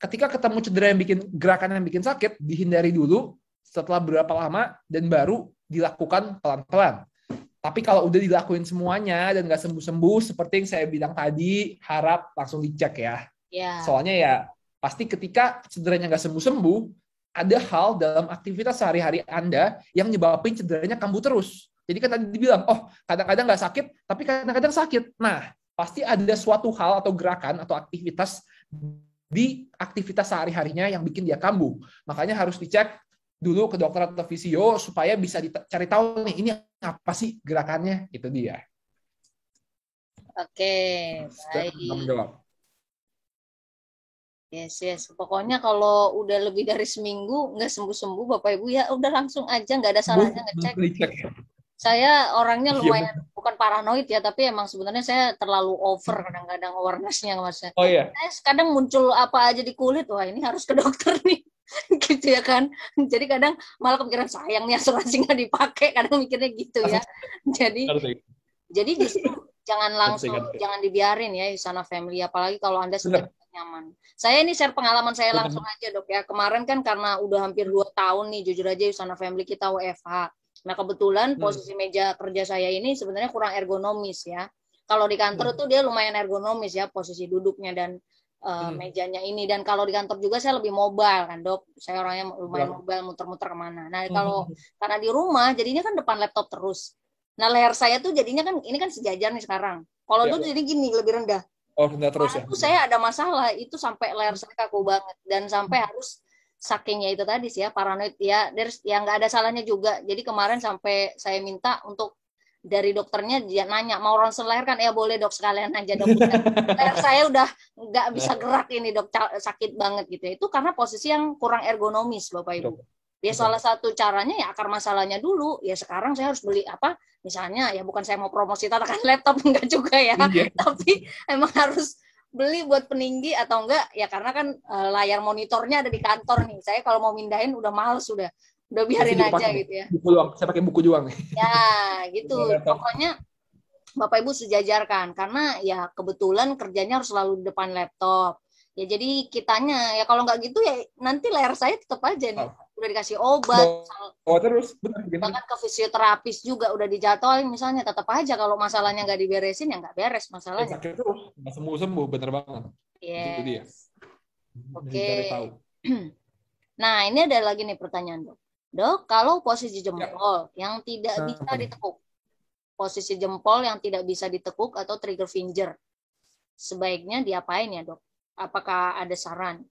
Ketika ketemu cedera yang bikin gerakan yang bikin sakit, dihindari dulu setelah berapa lama dan baru dilakukan pelan-pelan. Tapi kalau udah dilakuin semuanya dan nggak sembuh-sembuh, seperti yang saya bilang tadi, harap langsung dicek ya. Yeah. Soalnya ya pasti ketika cederanya nggak sembuh-sembuh, ada hal dalam aktivitas sehari-hari Anda yang nyebabin cederanya kambuh terus. Jadi kan tadi dibilang, oh kadang-kadang nggak sakit, tapi kadang-kadang sakit. Nah, pasti ada suatu hal atau gerakan atau aktivitas di aktivitas sehari-harinya yang bikin dia kambuh. Makanya harus dicek dulu ke dokter atau fisio supaya bisa dicari tahu nih ini apa sih gerakannya itu dia. Oke, baik. Menjawab. Yes, yes. Pokoknya kalau udah lebih dari seminggu nggak sembuh-sembuh Bapak Ibu ya udah langsung aja nggak ada salahnya ngecek saya orangnya iya, lumayan yeah. bukan paranoid ya tapi emang sebenarnya saya terlalu over kadang-kadang awarenessnya maksudnya oh, iya. saya kadang muncul apa aja di kulit wah ini harus ke dokter nih gitu ya kan jadi kadang malah kepikiran sayang nih asuransi nggak dipakai kadang mikirnya gitu ya jadi jadi justru jangan langsung jangan dibiarin ya sana family apalagi kalau anda sudah nyaman saya ini share pengalaman saya langsung aja dok ya kemarin kan karena udah hampir dua tahun nih jujur aja sana family kita WFH Nah kebetulan hmm. posisi meja kerja saya ini sebenarnya kurang ergonomis ya. Kalau di kantor hmm. tuh dia lumayan ergonomis ya posisi duduknya dan uh, hmm. mejanya ini. Dan kalau di kantor juga saya lebih mobile kan dok. Saya orangnya lumayan iya. mobile muter-muter kemana. Nah hmm. kalau karena di rumah jadinya kan depan laptop terus. Nah leher saya tuh jadinya kan ini kan sejajar nih sekarang. Kalau ya, dulu iya. jadi gini lebih rendah. Oh rendah terus ya. Itu saya ada masalah itu sampai leher saya kaku banget dan sampai hmm. harus sakingnya itu tadi sih ya paranoid ya there's ya nggak ada salahnya juga jadi kemarin sampai saya minta untuk dari dokternya dia nanya mau ronsen leher kan ya boleh dok sekalian aja dok leher saya udah nggak bisa gerak ini dok sakit banget gitu ya. itu karena posisi yang kurang ergonomis bapak ibu ya salah satu caranya ya akar masalahnya dulu ya sekarang saya harus beli apa misalnya ya bukan saya mau promosi tatakan laptop enggak juga ya iya. tapi emang harus beli buat peninggi atau enggak ya karena kan eh, layar monitornya ada di kantor nih saya kalau mau mindahin udah males sudah udah biarin aja pake, gitu ya buku saya pakai buku juang ya gitu iya, pokoknya bapak ibu sejajarkan karena ya kebetulan kerjanya harus selalu di depan laptop ya jadi kitanya ya kalau nggak gitu ya nanti layar saya tetap aja nih oh udah dikasih obat oh, terus benar, benar. bahkan ke fisioterapis juga udah dijatuhin misalnya tetap aja kalau masalahnya nggak diberesin ya nggak beres masalahnya iya, sakit terus nggak sembuh sembuh bener banget gitu yes. dia oke okay. nah ini ada lagi nih pertanyaan dok dok kalau posisi ya. jempol ya. yang tidak nah, bisa ditekuk posisi jempol yang tidak bisa ditekuk atau trigger finger sebaiknya diapain ya dok apakah ada saran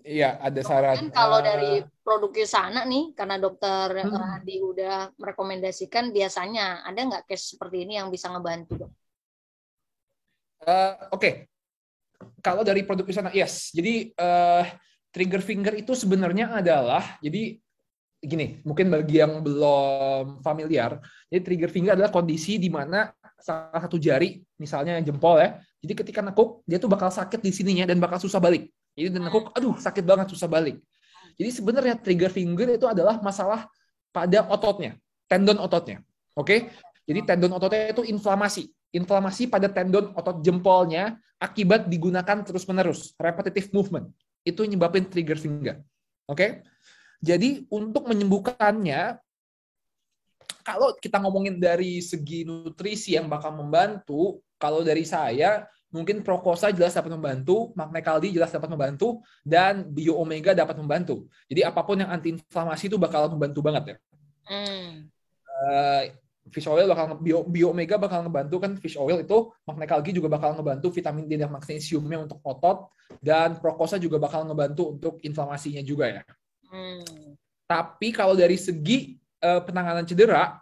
Iya, ada syarat. Mungkin kan kalau eh, dari produknya sana nih, karena dokter eh, hmm. Hadi udah merekomendasikan, biasanya ada nggak case seperti ini yang bisa ngebantu dok? Uh, Oke, okay. kalau dari produk sana, yes. Jadi uh, trigger finger itu sebenarnya adalah, jadi gini, mungkin bagi yang belum familiar, jadi trigger finger adalah kondisi di mana salah satu jari, misalnya jempol ya, jadi ketika nekuk, dia tuh bakal sakit di sininya dan bakal susah balik jadi dan iya. aduh sakit banget, susah balik. Jadi sebenarnya trigger finger itu adalah masalah pada ototnya, tendon ototnya. Oke? Okay? Jadi tendon ototnya itu inflamasi. Inflamasi pada tendon otot jempolnya akibat digunakan terus-menerus, repetitive movement. Itu nyebabin trigger finger. Oke? Okay? Jadi untuk menyembuhkannya kalau kita ngomongin dari segi nutrisi yang bakal membantu, kalau dari saya mungkin Prokosa jelas dapat membantu, Magnekaldi jelas dapat membantu, dan Bio Omega dapat membantu. Jadi apapun yang antiinflamasi itu bakal membantu banget ya. Mm. Uh, fish oil bakal bio, bio Omega bakal ngebantu kan fish oil itu, magnekalgi juga bakal ngebantu vitamin D dan magnesiumnya untuk otot, dan Prokosa juga bakal ngebantu untuk inflamasinya juga ya. Mm. Tapi kalau dari segi uh, penanganan cedera,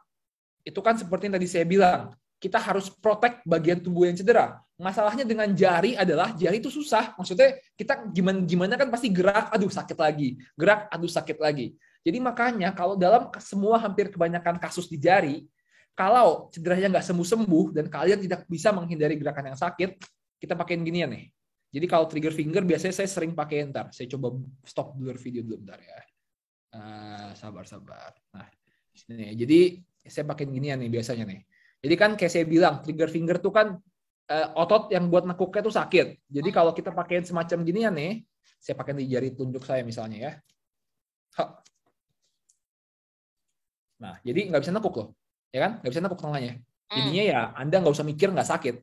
itu kan seperti yang tadi saya bilang, kita harus protect bagian tubuh yang cedera masalahnya dengan jari adalah jari itu susah. Maksudnya kita gimana gimana kan pasti gerak, aduh sakit lagi, gerak, aduh sakit lagi. Jadi makanya kalau dalam semua hampir kebanyakan kasus di jari, kalau cederanya nggak sembuh-sembuh dan kalian tidak bisa menghindari gerakan yang sakit, kita pakein ya nih. Jadi kalau trigger finger biasanya saya sering pakai ntar. Saya coba stop dulu video dulu bentar ya. Uh, sabar sabar. Nah, sini. Jadi saya pakai ya nih biasanya nih. Jadi kan kayak saya bilang trigger finger tuh kan Eh, otot yang buat nekuknya itu sakit. Jadi oh. kalau kita pakaiin semacam gini ya nih, saya pakai di jari tunjuk saya misalnya ya. Nah, jadi nggak bisa nekuk loh. Ya kan? Nggak bisa nekuk tangannya. Hmm. Jadinya ya Anda nggak usah mikir nggak sakit.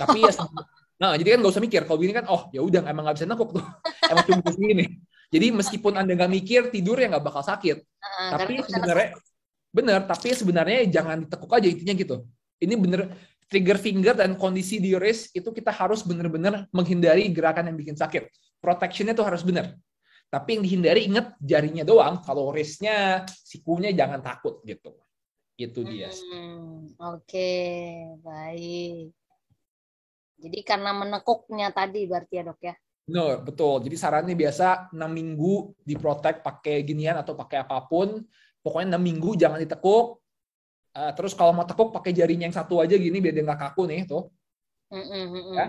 Tapi ya Nah, jadi kan nggak usah mikir. Kalau gini kan, oh ya udah emang nggak bisa nekuk tuh, emang cuma segini. Jadi meskipun anda nggak mikir tidur ya nggak bakal sakit. tapi sebenarnya bener, tapi sebenarnya jangan ditekuk aja intinya gitu. Ini bener trigger finger dan kondisi di wrist itu kita harus benar-benar menghindari gerakan yang bikin sakit. Protectionnya tuh harus benar. Tapi yang dihindari ingat jarinya doang. Kalau wristnya, sikunya jangan takut gitu. Itu dia. Hmm, Oke, okay. baik. Jadi karena menekuknya tadi berarti ya dok ya? No, betul. Jadi sarannya biasa 6 minggu diprotek pakai ginian atau pakai apapun. Pokoknya 6 minggu jangan ditekuk, Uh, terus kalau mau tekuk pakai jarinya yang satu aja gini biar dia nggak kaku nih tuh. Mm-hmm. Ya.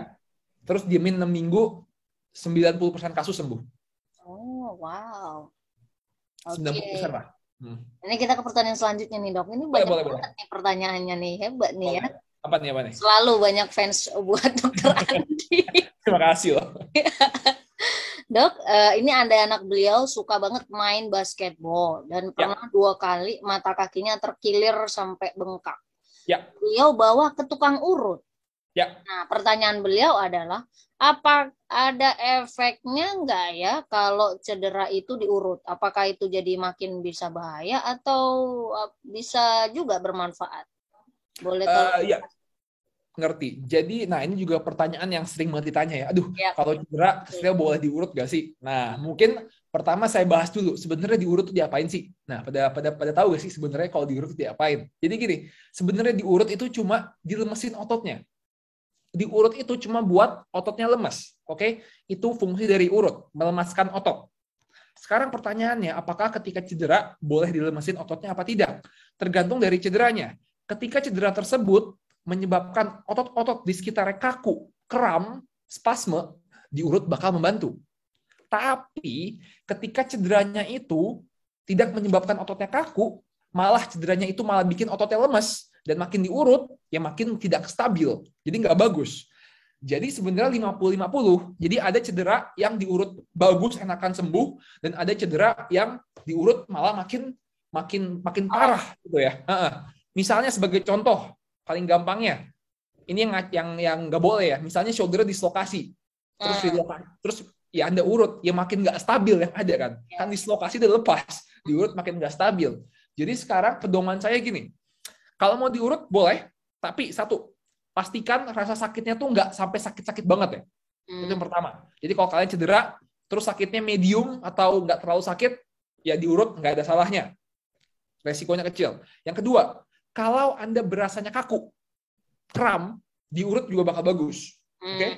Terus diemin 6 minggu 90% kasus sembuh. Oh, wow. Okay. 90% lah. Hmm. Ini kita ke pertanyaan selanjutnya nih, Dok. Ini boleh, banyak boleh, banget boleh. nih pertanyaannya nih, hebat nih ya. boleh. ya. Apa nih, apa nih? Selalu banyak fans buat Dokter Andi. Terima kasih loh. Dok, uh, ini anda anak beliau suka banget main basketball dan ya. pernah dua kali mata kakinya terkilir sampai bengkak. Ya. Beliau bawa ke tukang urut. Ya. Nah, pertanyaan beliau adalah apa ada efeknya nggak ya kalau cedera itu diurut? Apakah itu jadi makin bisa bahaya atau eh, bisa juga bermanfaat? Boleh tahu? Uh, eh, ya ngerti. Jadi, nah ini juga pertanyaan yang sering banget ditanya ya. Aduh, ya. kalau cedera, saya boleh diurut gak sih? Nah, mungkin pertama saya bahas dulu sebenarnya diurut tuh diapain sih? Nah, pada pada pada tahu gak sih sebenarnya kalau diurut tuh diapain? Jadi gini, sebenarnya diurut itu cuma dilemesin ototnya. Diurut itu cuma buat ototnya lemes oke? Okay? Itu fungsi dari urut, melemaskan otot. Sekarang pertanyaannya, apakah ketika cedera boleh dilemesin ototnya apa tidak? Tergantung dari cederanya. Ketika cedera tersebut menyebabkan otot-otot di sekitarnya kaku, kram, spasme, diurut bakal membantu. Tapi ketika cederanya itu tidak menyebabkan ototnya kaku, malah cederanya itu malah bikin ototnya lemes dan makin diurut, ya makin tidak stabil. Jadi nggak bagus. Jadi sebenarnya 50-50. Jadi ada cedera yang diurut bagus enakan sembuh dan ada cedera yang diurut malah makin makin makin parah gitu ya. Misalnya sebagai contoh paling gampangnya ini yang yang yang nggak boleh ya misalnya shoulder dislokasi terus hmm. Ah. dilokasi terus ya anda urut ya makin nggak stabil yang ada kan yeah. kan dislokasi udah lepas diurut makin nggak stabil jadi sekarang pedoman saya gini kalau mau diurut boleh tapi satu pastikan rasa sakitnya tuh nggak sampai sakit-sakit banget ya hmm. itu yang pertama jadi kalau kalian cedera terus sakitnya medium atau nggak terlalu sakit ya diurut nggak ada salahnya resikonya kecil yang kedua kalau Anda berasanya kaku, kram, diurut juga bakal bagus. Hmm. Oke? Okay?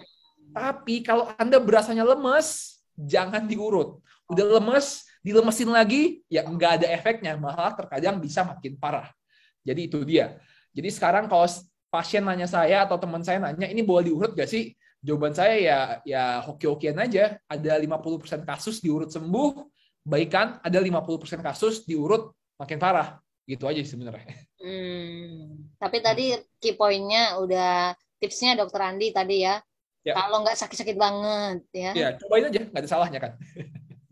Tapi kalau Anda berasanya lemes, jangan diurut. Udah lemes, dilemesin lagi, ya nggak ada efeknya. Malah terkadang bisa makin parah. Jadi itu dia. Jadi sekarang kalau pasien nanya saya atau teman saya nanya, ini boleh diurut nggak sih? Jawaban saya ya ya hoki-hokian aja. Ada 50% kasus diurut sembuh, baikan. Ada 50% kasus diurut makin parah gitu aja sebenarnya. Hmm. Tapi tadi key pointnya udah tipsnya dokter Andi tadi ya. ya. Kalau nggak sakit-sakit banget ya. Ya cobain aja nggak ada salahnya kan.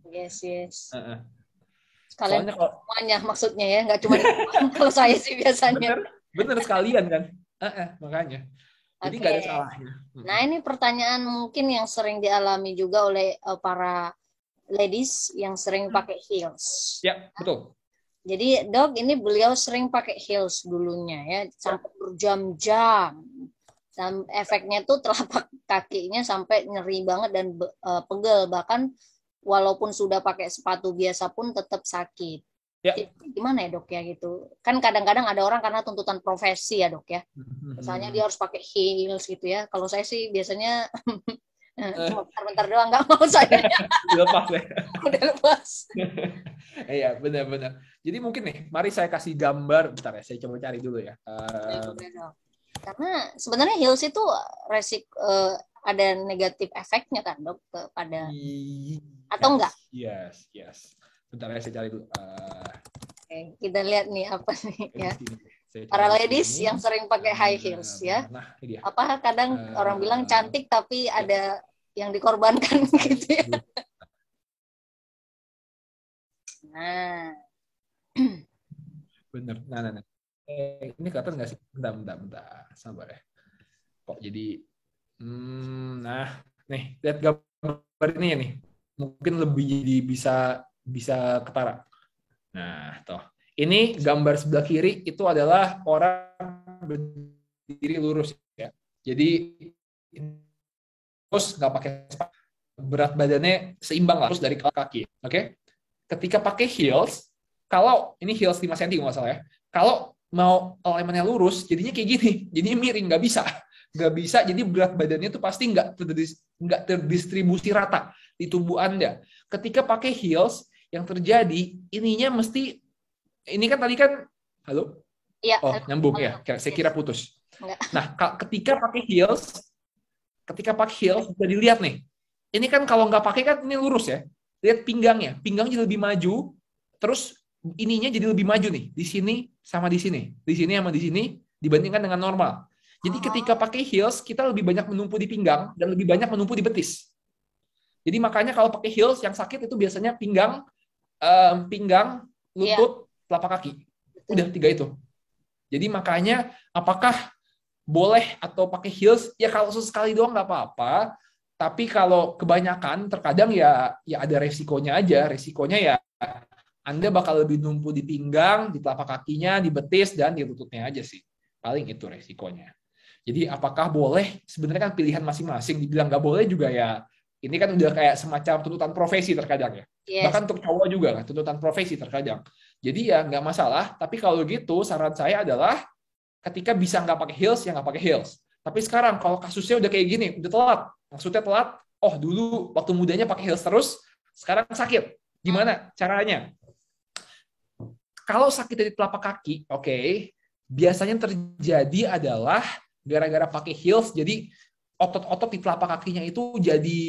Yes yes. Uh -uh. Sekalian Soalnya kalau semuanya maksudnya ya nggak cuma kalau saya sih biasanya. Bener, bener sekalian kan. Uh -uh, makanya. Jadi nggak ada salahnya. Hmm. Nah ini pertanyaan mungkin yang sering dialami juga oleh uh, para ladies yang sering hmm. pakai heels. Ya, betul. Jadi dok ini beliau sering pakai heels dulunya ya sampai berjam-jam. efeknya tuh telapak kakinya sampai nyeri banget dan uh, pegel bahkan walaupun sudah pakai sepatu biasa pun tetap sakit. Ya. gimana ya dok ya gitu? Kan kadang-kadang ada orang karena tuntutan profesi ya dok ya. Hmm. Misalnya dia harus pakai heels gitu ya. Kalau saya sih biasanya Eh, eh. bentar-bentar doang nggak mau saya lepas ya udah lepas iya benar-benar jadi mungkin nih mari saya kasih gambar bentar ya saya coba cari dulu ya uh, karena sebenarnya heels itu resik uh, ada negatif efeknya kan dok kepada yes, atau enggak yes yes bentar ya saya cari dulu uh, Oke, kita lihat nih apa nih ya. Ini para ladies ini. yang sering pakai high nah, heels nah, ya. Nah, ini dia. Apa kadang uh, orang bilang cantik tapi ya. ada yang dikorbankan gitu ya. Nah. Bener. Nah, nah, nah. Eh, ini kelihatan nggak sih? Bentar, bentar, bentar. Sabar ya. Kok jadi... Hmm, nah, nih. Lihat gambar ini ya nih. Mungkin lebih jadi bisa bisa ketara. Nah, toh. Ini gambar sebelah kiri itu adalah orang berdiri lurus ya. Jadi terus nggak pakai berat badannya seimbang lah terus dari kaki. Oke. Okay? Ketika pakai heels, kalau ini heels 5 cm nggak salah ya. Kalau mau elemennya lurus, jadinya kayak gini, Jadi miring, nggak bisa, nggak bisa. Jadi berat badannya tuh pasti nggak terdis, nggak terdistribusi rata di tubuh anda. Ketika pakai heels, yang terjadi ininya mesti ini kan tadi kan halo? ya, Oh, nyambung ya. Kira, saya kira putus. Nah, ketika pakai heels, ketika pakai heels bisa dilihat nih. Ini kan kalau nggak pakai kan ini lurus ya. Lihat pinggangnya, pinggang jadi lebih maju, terus ininya jadi lebih maju nih di sini sama di sini, di sini sama di sini dibandingkan dengan normal. Jadi ketika oh. pakai heels kita lebih banyak menumpu di pinggang dan lebih banyak menumpu di betis. Jadi makanya kalau pakai heels yang sakit itu biasanya pinggang, um, pinggang, lutut, yeah telapak kaki. Udah tiga itu. Jadi makanya apakah boleh atau pakai heels? Ya kalau sesekali doang nggak apa-apa. Tapi kalau kebanyakan terkadang ya ya ada resikonya aja. Resikonya ya Anda bakal lebih numpu di pinggang, di telapak kakinya, di betis dan di lututnya aja sih. Paling itu resikonya. Jadi apakah boleh? Sebenarnya kan pilihan masing-masing. Dibilang nggak boleh juga ya ini kan udah kayak semacam tuntutan profesi terkadang ya. Yes. Bahkan untuk cowok juga kan, tuntutan profesi terkadang. Jadi ya nggak masalah, tapi kalau gitu saran saya adalah ketika bisa nggak pakai heels, ya nggak pakai heels. Tapi sekarang kalau kasusnya udah kayak gini, udah telat. Maksudnya telat, oh dulu waktu mudanya pakai heels terus, sekarang sakit. Gimana caranya? Kalau sakit di telapak kaki, oke, okay, biasanya terjadi adalah gara-gara pakai heels, jadi otot-otot di telapak kakinya itu jadi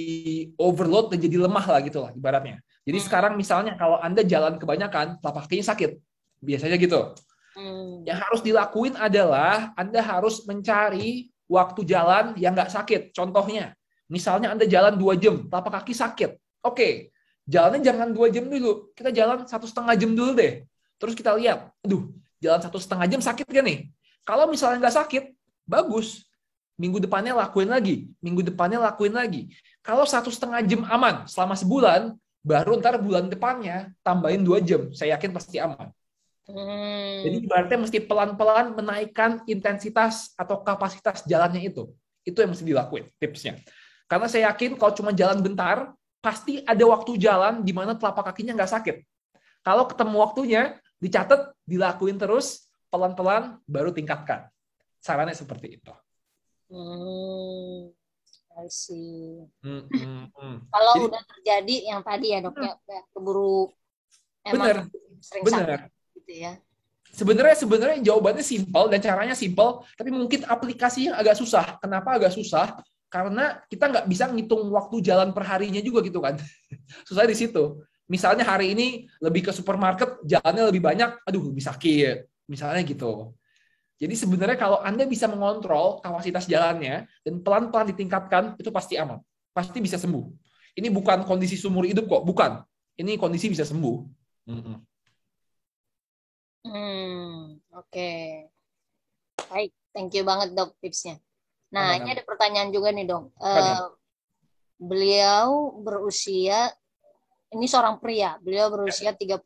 overload dan jadi lemah lah gitu lah ibaratnya. Jadi hmm. sekarang misalnya kalau Anda jalan kebanyakan, telapak kakinya sakit. Biasanya gitu. Hmm. Yang harus dilakuin adalah Anda harus mencari waktu jalan yang nggak sakit. Contohnya, misalnya Anda jalan dua jam, telapak kaki sakit. Oke, jalannya jangan dua jam dulu. Kita jalan satu setengah jam dulu deh. Terus kita lihat, aduh, jalan satu setengah jam sakit gak nih? Kalau misalnya nggak sakit, bagus. Minggu depannya lakuin lagi, minggu depannya lakuin lagi. Kalau satu setengah jam aman selama sebulan, baru ntar bulan depannya tambahin dua jam, saya yakin pasti aman. Hmm. Jadi berarti mesti pelan-pelan menaikkan intensitas atau kapasitas jalannya itu. Itu yang mesti dilakuin tipsnya. Karena saya yakin kalau cuma jalan bentar, pasti ada waktu jalan di mana telapak kakinya nggak sakit. Kalau ketemu waktunya, dicatat, dilakuin terus, pelan-pelan baru tingkatkan. Sarannya seperti itu. Hmm. I see. Hmm, hmm, hmm. Kalau Jadi, udah terjadi yang tadi ya dok ya keburu emang bener, sering bener. sakit gitu ya. Sebenarnya sebenarnya jawabannya simpel dan caranya simpel, tapi mungkin aplikasinya agak susah. Kenapa agak susah? Karena kita nggak bisa ngitung waktu jalan perharinya juga gitu kan. susah di situ. Misalnya hari ini lebih ke supermarket, jalannya lebih banyak, aduh lebih sakit. Misalnya gitu. Jadi sebenarnya kalau Anda bisa mengontrol kapasitas jalannya dan pelan-pelan ditingkatkan, itu pasti aman. Pasti bisa sembuh. Ini bukan kondisi sumur hidup kok, bukan. Ini kondisi bisa sembuh. Mm -mm. Hmm, oke. Okay. Baik, thank you banget dok tipsnya. Nah, aman, ini ada pertanyaan juga nih dok. Uh, beliau berusia, ini seorang pria, beliau ya. berusia 38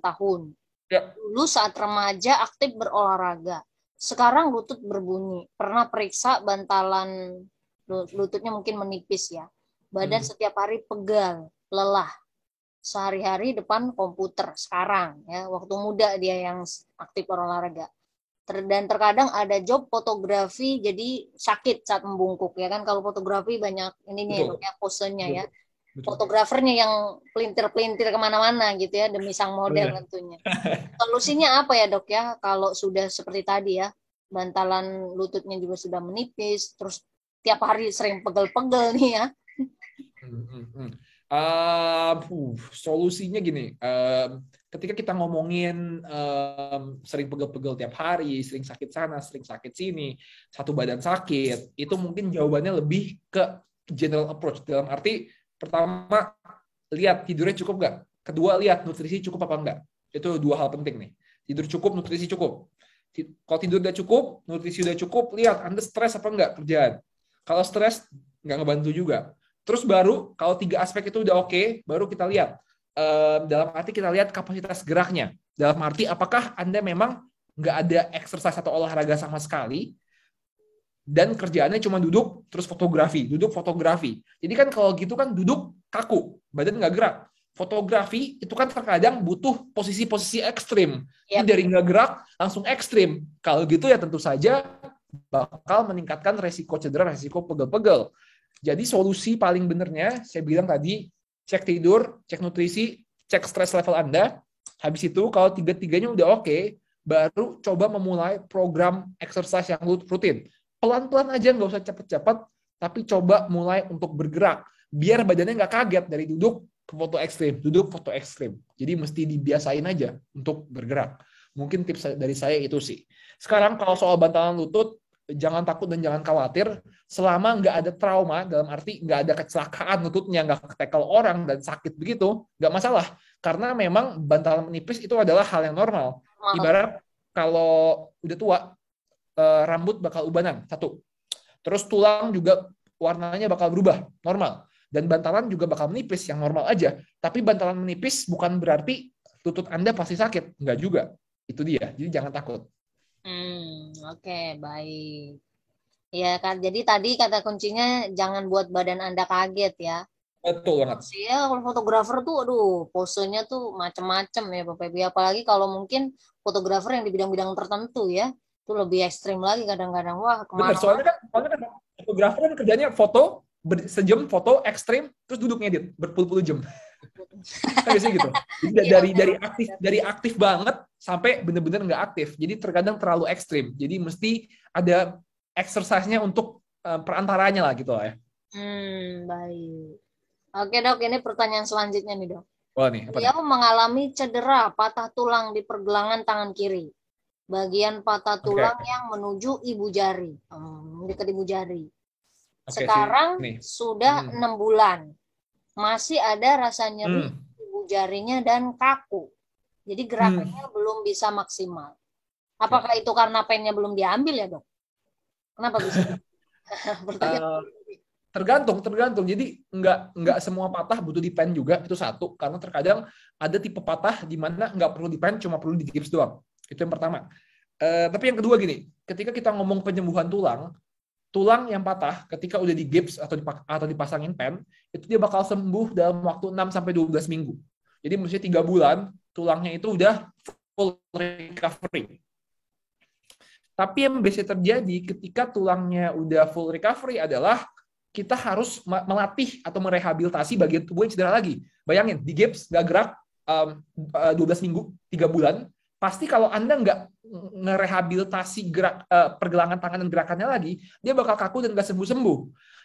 tahun. Ya. Dulu saat remaja aktif berolahraga sekarang lutut berbunyi. Pernah periksa bantalan lututnya mungkin menipis ya. Badan hmm. setiap hari pegal, lelah. Sehari-hari depan komputer sekarang ya. Waktu muda dia yang aktif olahraga. Ter dan terkadang ada job fotografi jadi sakit saat membungkuk ya kan kalau fotografi banyak ininya ya, Betul. ya posenya ya fotografernya yang pelintir-pelintir kemana-mana gitu ya demi sang model tentunya. Solusinya apa ya dok ya kalau sudah seperti tadi ya bantalan lututnya juga sudah menipis terus tiap hari sering pegel-pegel nih ya. Uh, uh, solusinya gini, uh, ketika kita ngomongin um, sering pegel-pegel tiap hari, sering sakit sana, sering sakit sini, satu badan sakit, itu mungkin jawabannya lebih ke general approach dalam arti Pertama, lihat tidurnya cukup nggak. Kedua, lihat nutrisi cukup apa enggak. Itu dua hal penting nih. Tidur cukup, nutrisi cukup. Kalau tidur udah cukup, nutrisi udah cukup, lihat Anda stres apa enggak kerjaan. Kalau stres, nggak ngebantu juga. Terus baru, kalau tiga aspek itu udah oke, okay, baru kita lihat. dalam arti kita lihat kapasitas geraknya. Dalam arti apakah Anda memang nggak ada exercise atau olahraga sama sekali, dan kerjaannya cuma duduk terus fotografi, duduk fotografi. Jadi kan kalau gitu kan duduk kaku, badan nggak gerak. Fotografi itu kan terkadang butuh posisi-posisi ekstrim. Jadi Dari nggak gerak langsung ekstrim. Kalau gitu ya tentu saja bakal meningkatkan resiko cedera, resiko pegel-pegel. Jadi solusi paling benernya saya bilang tadi cek tidur, cek nutrisi, cek stress level Anda. Habis itu kalau tiga-tiganya udah oke, okay, baru coba memulai program exercise yang rutin pelan-pelan aja nggak usah cepet-cepet, tapi coba mulai untuk bergerak. Biar badannya nggak kaget dari duduk ke foto ekstrim, duduk foto ekstrim. Jadi mesti dibiasain aja untuk bergerak. Mungkin tips dari saya itu sih. Sekarang kalau soal bantalan lutut, jangan takut dan jangan khawatir selama nggak ada trauma dalam arti nggak ada kecelakaan lututnya nggak tackle orang dan sakit begitu nggak masalah karena memang bantalan menipis itu adalah hal yang normal ibarat kalau udah tua Eh, rambut bakal ubanan satu. Terus tulang juga warnanya bakal berubah normal dan bantalan juga bakal menipis yang normal aja. Tapi bantalan menipis bukan berarti lutut Anda pasti sakit, nggak juga. Itu dia. Jadi jangan takut. Hmm, oke, okay, baik. Ya kan, jadi tadi kata kuncinya jangan buat badan Anda kaget ya. Betul banget. Iya, kalau fotografer tuh aduh, posenya tuh macem-macem ya Bapak Ibu. Apalagi kalau mungkin fotografer yang di bidang-bidang tertentu ya itu lebih ekstrim lagi kadang-kadang wah kemana Bener, soalnya kan soalnya kan fotografer kan kerjanya foto sejam foto ekstrim terus duduk ngedit berpuluh-puluh jam kan biasanya gitu jadi iya, dari iya, dari iya. aktif dari aktif banget sampai bener-bener nggak aktif jadi terkadang terlalu ekstrim jadi mesti ada exercise-nya untuk uh, perantaranya lah gitu lah ya hmm baik oke dok ini pertanyaan selanjutnya nih dok Wah, nih, apa dia mengalami cedera patah tulang di pergelangan tangan kiri bagian patah tulang okay. yang menuju ibu jari, hmm, dekat ibu jari. Okay, Sekarang sih. sudah hmm. enam hmm. bulan, masih ada rasa nyeri hmm. ibu jarinya dan kaku. Jadi gerakannya hmm. belum bisa maksimal. Apakah itu karena pennya belum diambil ya dok? Kenapa bisa? Eh, tergantung, tergantung. Jadi nggak nggak semua patah butuh dipen juga itu satu. Karena terkadang ada tipe patah di mana nggak perlu dipen, cuma perlu digips doang. Itu yang pertama. E, tapi yang kedua gini, ketika kita ngomong penyembuhan tulang, tulang yang patah ketika udah di gips atau dipak atau dipasangin pen, itu dia bakal sembuh dalam waktu 6 sampai 12 minggu. Jadi maksudnya 3 bulan tulangnya itu udah full recovery. Tapi yang biasanya terjadi ketika tulangnya udah full recovery adalah kita harus melatih atau merehabilitasi bagian tubuh yang cedera lagi. Bayangin, di gips, nggak gerak um, 12 eh, minggu, 3 bulan, pasti kalau Anda nggak ngerehabilitasi gerak uh, pergelangan tangan dan gerakannya lagi, dia bakal kaku dan nggak sembuh-sembuh.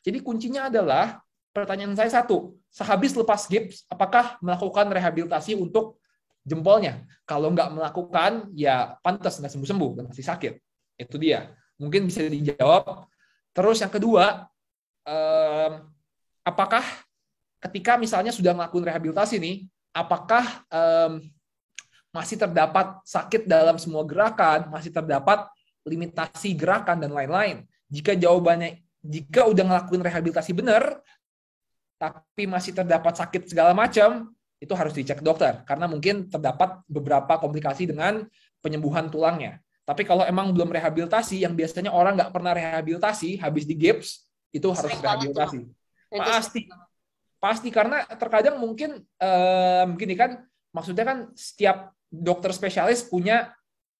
Jadi kuncinya adalah pertanyaan saya satu, sehabis lepas gips, apakah melakukan rehabilitasi untuk jempolnya? Kalau nggak melakukan, ya pantas nggak sembuh-sembuh dan masih sakit. Itu dia. Mungkin bisa dijawab. Terus yang kedua, um, apakah ketika misalnya sudah melakukan rehabilitasi nih, apakah um, masih terdapat sakit dalam semua gerakan, masih terdapat limitasi gerakan dan lain-lain. Jika jawabannya jika udah ngelakuin rehabilitasi benar tapi masih terdapat sakit segala macam, itu harus dicek dokter karena mungkin terdapat beberapa komplikasi dengan penyembuhan tulangnya. Tapi kalau emang belum rehabilitasi, yang biasanya orang nggak pernah rehabilitasi, habis di gips, itu harus Sering rehabilitasi. Pasti, pasti karena terkadang mungkin, um, eh, gini kan, maksudnya kan setiap dokter spesialis punya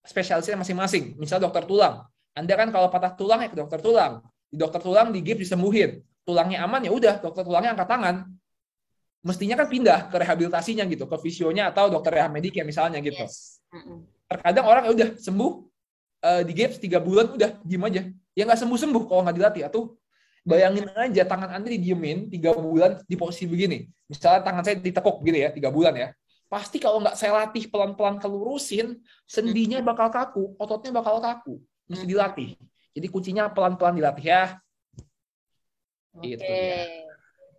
spesialisnya masing-masing. Misal dokter tulang. Anda kan kalau patah tulang ya ke dokter tulang. Di dokter tulang di gips disembuhin. Tulangnya aman ya udah dokter tulangnya angkat tangan. Mestinya kan pindah ke rehabilitasinya gitu, ke fisionya atau dokter rehab medik ya misalnya gitu. Yes. Terkadang orang ya udah sembuh uh, di gips tiga bulan udah diem aja. Ya nggak sembuh sembuh kalau nggak dilatih atau bayangin aja tangan anda diemin tiga bulan di posisi begini. Misalnya tangan saya ditekuk gitu ya tiga bulan ya. Pasti kalau nggak saya latih pelan-pelan kelurusin, sendinya bakal kaku, ototnya bakal kaku. Mesti hmm. dilatih. Jadi kuncinya pelan-pelan dilatih ya. Oke. Itu ya.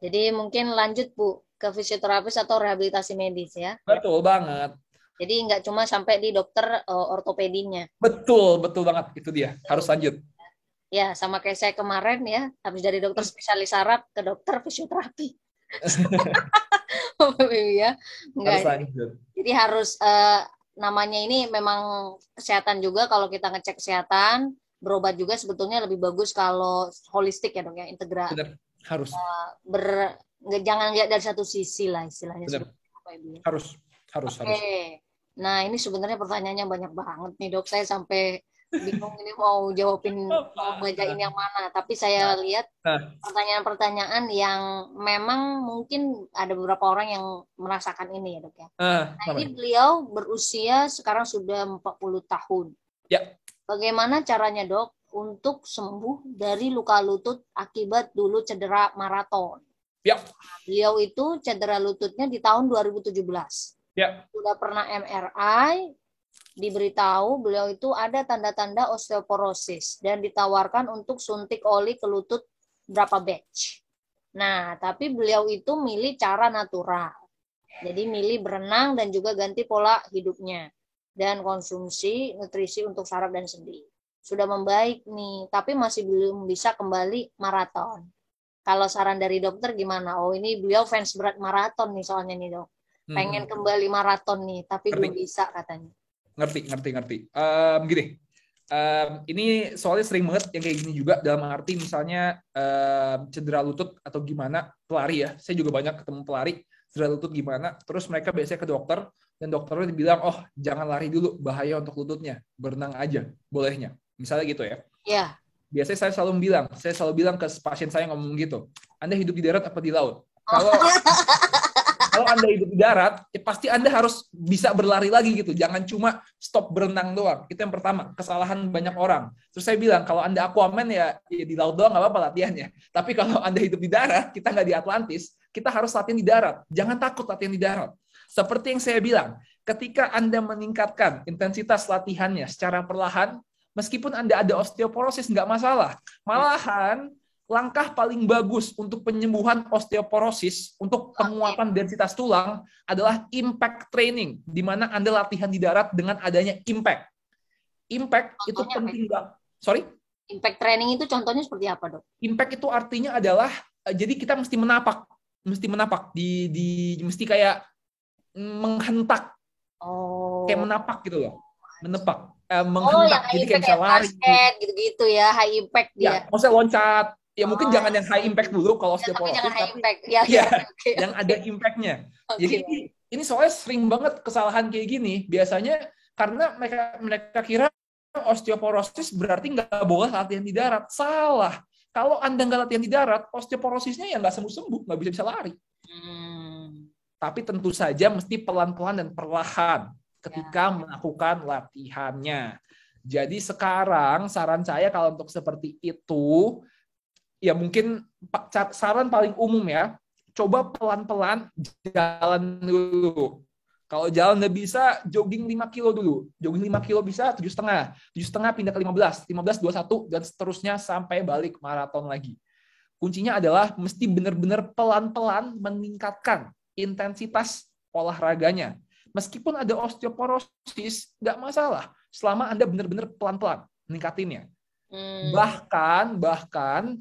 Jadi mungkin lanjut Bu ke fisioterapis atau rehabilitasi medis ya. Betul banget. Jadi nggak cuma sampai di dokter uh, ortopedinya. Betul, betul banget itu dia. Harus lanjut. Ya, sama kayak saya kemarin ya, habis dari dokter hmm. spesialis saraf ke dokter fisioterapi. ya enggak harus jadi harus uh, namanya ini memang kesehatan juga kalau kita ngecek kesehatan berobat juga sebetulnya lebih bagus kalau holistik ya dong ya integra Benar. harus uh, ber jangan lihat dari satu sisi lah istilahnya Benar. Ya. harus harus okay. nah ini sebenarnya pertanyaannya banyak banget nih dok saya sampai bingung ini mau jawabin mau bacain yang mana tapi saya nah. lihat nah. pertanyaan-pertanyaan yang memang mungkin ada beberapa orang yang merasakan ini ya dok ya nah, nah ini beliau berusia sekarang sudah 40 tahun ya bagaimana caranya dok untuk sembuh dari luka lutut akibat dulu cedera maraton ya beliau itu cedera lututnya di tahun 2017 ya sudah pernah MRI diberitahu beliau itu ada tanda-tanda osteoporosis dan ditawarkan untuk suntik oli ke lutut berapa batch. Nah, tapi beliau itu milih cara natural. Jadi milih berenang dan juga ganti pola hidupnya dan konsumsi nutrisi untuk saraf dan sendi. Sudah membaik nih, tapi masih belum bisa kembali maraton. Kalau saran dari dokter gimana? Oh, ini beliau fans berat maraton nih soalnya nih, Dok. Hmm. Pengen kembali maraton nih, tapi Kering. belum bisa katanya ngerti ngerti ngerti um, gini um, ini soalnya sering banget yang kayak gini juga dalam arti misalnya um, cedera lutut atau gimana pelari ya saya juga banyak ketemu pelari cedera lutut gimana terus mereka biasanya ke dokter dan dokternya bilang oh jangan lari dulu bahaya untuk lututnya berenang aja bolehnya misalnya gitu ya yeah. biasanya saya selalu bilang saya selalu bilang ke pasien saya ngomong gitu anda hidup di darat apa di laut oh. kalau kalau Anda hidup di darat, ya pasti Anda harus bisa berlari lagi gitu. Jangan cuma stop berenang doang. Itu yang pertama, kesalahan banyak orang. Terus saya bilang, kalau Anda Aquaman ya, ya di laut doang nggak apa-apa latihannya. Tapi kalau Anda hidup di darat, kita nggak di Atlantis, kita harus latihan di darat. Jangan takut latihan di darat. Seperti yang saya bilang, ketika Anda meningkatkan intensitas latihannya secara perlahan, meskipun Anda ada osteoporosis, nggak masalah. Malahan, langkah paling bagus untuk penyembuhan osteoporosis, untuk penguatan densitas tulang adalah impact training, di mana Anda latihan di darat dengan adanya impact. Impact contohnya itu penting banget. Sorry? Impact training itu contohnya seperti apa, Dok? Impact itu artinya adalah eh, jadi kita mesti menapak, mesti menapak di di mesti kayak mm, menghentak. Oh. Kayak menapak gitu loh. Menepak eh, oh, menghentak. Oh, yang jadi kayak, kayak lari. basket gitu-gitu ya, high impact ya, dia. Ya, maksudnya loncat, ya oh. mungkin jangan yang high iya. impact dulu kalau osteoporosis ya, tapi, jangan tapi impact. Ya, iya, ya, okay, yang okay. ada impactnya okay. jadi ini, ini soalnya sering banget kesalahan kayak gini biasanya karena mereka mereka kira oh, osteoporosis berarti nggak boleh latihan di darat salah kalau anda nggak latihan di darat osteoporosisnya ya nggak sembuh sembuh nggak bisa bisa lari hmm. tapi tentu saja mesti pelan pelan dan perlahan ketika ya. melakukan latihannya jadi sekarang saran saya kalau untuk seperti itu ya mungkin saran paling umum ya, coba pelan-pelan jalan dulu. Kalau jalan nggak bisa, jogging 5 kilo dulu. Jogging 5 kilo bisa, tujuh setengah. Tujuh setengah pindah ke 15, 15, 21, dan seterusnya sampai balik maraton lagi. Kuncinya adalah mesti benar-benar pelan-pelan meningkatkan intensitas olahraganya. Meskipun ada osteoporosis, nggak masalah. Selama Anda benar-benar pelan-pelan meningkatinnya. Hmm. Bahkan, bahkan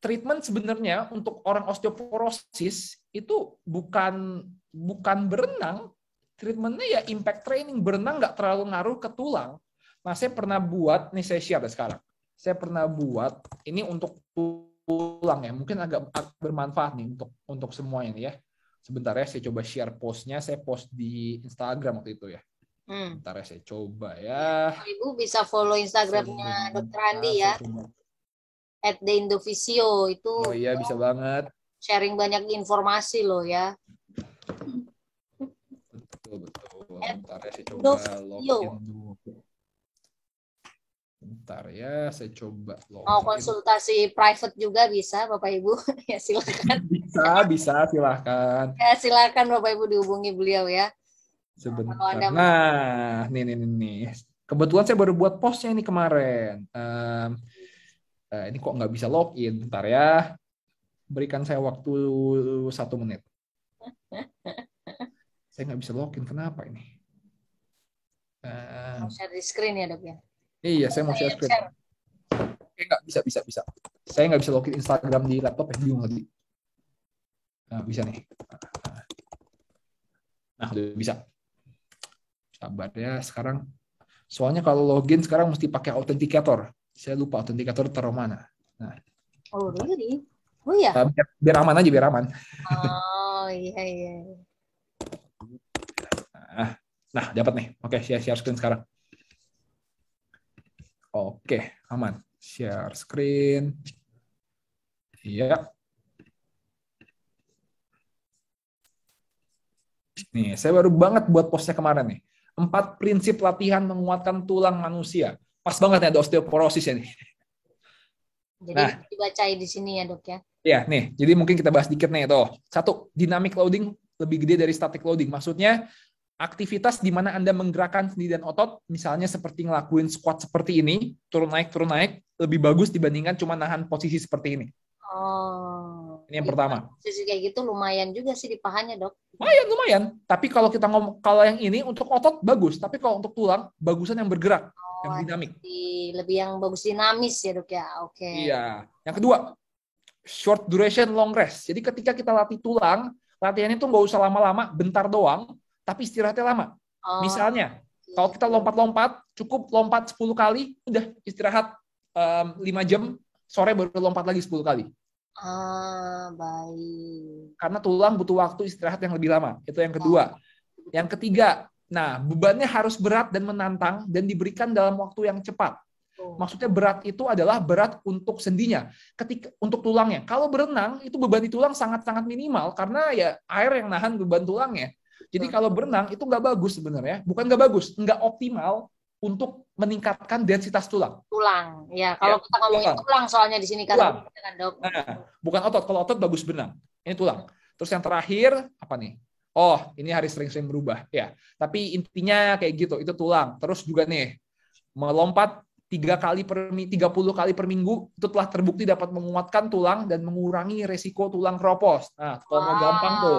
treatment sebenarnya untuk orang osteoporosis itu bukan bukan berenang, treatmentnya ya impact training. Berenang nggak terlalu ngaruh ke tulang. Nah, saya pernah buat, nih saya share sekarang. Saya pernah buat, ini untuk tulang ya, mungkin agak bermanfaat nih untuk untuk semuanya nih ya. Sebentar ya, saya coba share postnya. Saya post di Instagram waktu itu ya. Hmm. ya, saya coba ya. Ibu bisa follow Instagramnya Dokter Andi ya at the Indovisio itu. Oh iya bisa banget. Sharing banyak informasi loh ya. Betul ya, Bentar ya saya coba login dulu. Mau konsultasi private juga bisa Bapak Ibu ya silakan. bisa bisa silakan. Ya silakan Bapak Ibu dihubungi beliau ya. Sebentar. Nah, nah nih nih nih. Kebetulan saya baru buat postnya ini kemarin. Um, eh, ini kok nggak bisa login bentar ya berikan saya waktu satu menit saya nggak bisa login kenapa ini uh, mau share di screen ya dok ya iya saya mau share screen Saya eh, nggak bisa bisa bisa saya nggak bisa login Instagram di laptop yang eh, bingung lagi nah, bisa nih nah udah bisa sabar ya sekarang soalnya kalau login sekarang mesti pakai authenticator saya lupa autentikator teromana Nah. Oh, really? Oh ya. Yeah. Biar, biar aman aja, biar aman. Oh, iya iya. Nah, nah dapat nih. Oke, share share screen sekarang. Oke, aman. Share screen. Iya. Nih, saya baru banget buat postnya kemarin nih. Empat prinsip latihan menguatkan tulang manusia. Pas banget nih ada ya, osteoporosis ya nih. Jadi nah, dibacai di sini ya dok ya. Iya nih, jadi mungkin kita bahas dikit nih tuh. Satu, dynamic loading lebih gede dari static loading. Maksudnya aktivitas di mana Anda menggerakkan sendi dan otot, misalnya seperti ngelakuin squat seperti ini, turun naik turun naik, lebih bagus dibandingkan cuma nahan posisi seperti ini. Oh. Ini yang iya, pertama. Posisi kayak gitu lumayan juga sih di pahanya dok. Lumayan lumayan. Tapi kalau kita ngomong kalau yang ini untuk otot bagus, tapi kalau untuk tulang bagusan yang bergerak. Oh yang dinamik. Lebih yang bagus dinamis ya dok ya. Oke. Okay. Iya. Yang kedua, short duration long rest. Jadi ketika kita latih tulang, latihannya itu nggak usah lama-lama, bentar doang, tapi istirahatnya lama. Oh. Misalnya, iya. kalau kita lompat-lompat, cukup lompat 10 kali, udah istirahat um, 5 jam, sore baru lompat lagi 10 kali. Ah, baik. Karena tulang butuh waktu istirahat yang lebih lama. Itu yang kedua. Oh. Yang ketiga, Nah, bebannya harus berat dan menantang dan diberikan dalam waktu yang cepat. Maksudnya berat itu adalah berat untuk sendinya, ketika untuk tulangnya. Kalau berenang itu beban di tulang sangat-sangat minimal karena ya air yang nahan beban tulangnya. Jadi kalau berenang itu nggak bagus sebenarnya, bukan nggak bagus, nggak optimal untuk meningkatkan densitas tulang. Tulang, ya. Kalau ya, kita ngomongin tulang. tulang soalnya di sini kan, iya kan dok. Nah, bukan otot. Kalau otot bagus berenang, ini tulang. Terus yang terakhir apa nih? Oh, ini hari sering-sering berubah ya. Tapi intinya kayak gitu, itu tulang. Terus juga nih melompat tiga kali per 30 kali per minggu itu telah terbukti dapat menguatkan tulang dan mengurangi resiko tulang keropos. Nah, kalau wow. mau gampang tuh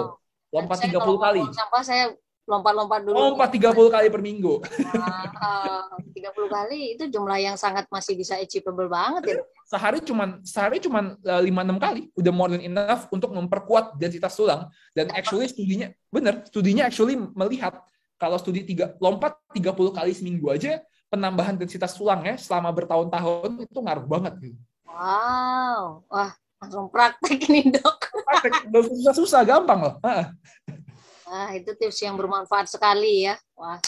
lompat tiga puluh kali. Sampah saya Lompat-lompat dulu. Lompat 30 kali per minggu. Ah, tiga uh, 30 kali itu jumlah yang sangat masih bisa achievable banget ya. Sehari cuman sehari cuman 5 eh, 6 kali udah more than enough untuk memperkuat densitas tulang dan iya. actually studinya bener, studinya actually melihat kalau studi tiga, lompat 30 kali seminggu aja penambahan densitas tulang ya selama bertahun-tahun itu ngaruh banget gitu. Wow, wah langsung praktek ini dok. Praktek, susah-susah, gampang loh. Ah, itu tips yang bermanfaat sekali ya. Wah,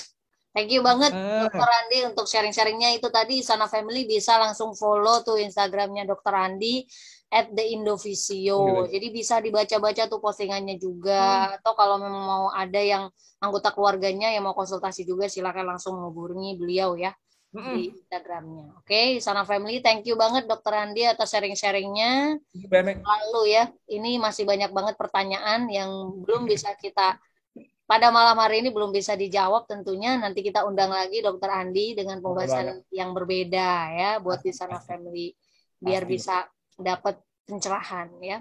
thank you banget eh. Dokter Andi untuk sharing-sharingnya itu tadi. Sana Family bisa langsung follow tuh Instagramnya Dokter Andi at the Indovisio. Iya. Jadi bisa dibaca-baca tuh postingannya juga. Hmm. Atau kalau memang mau ada yang anggota keluarganya yang mau konsultasi juga silakan langsung menghubungi beliau ya hmm. di Instagramnya. Oke, okay, Sana Family, thank you banget Dokter Andi atas sharing-sharingnya. Lalu ya, ini masih banyak banget pertanyaan yang belum hmm. bisa kita pada malam hari ini belum bisa dijawab tentunya nanti kita undang lagi Dokter Andi dengan pembahasan yang berbeda ya buat di sana family biar Pasti. bisa dapat pencerahan ya.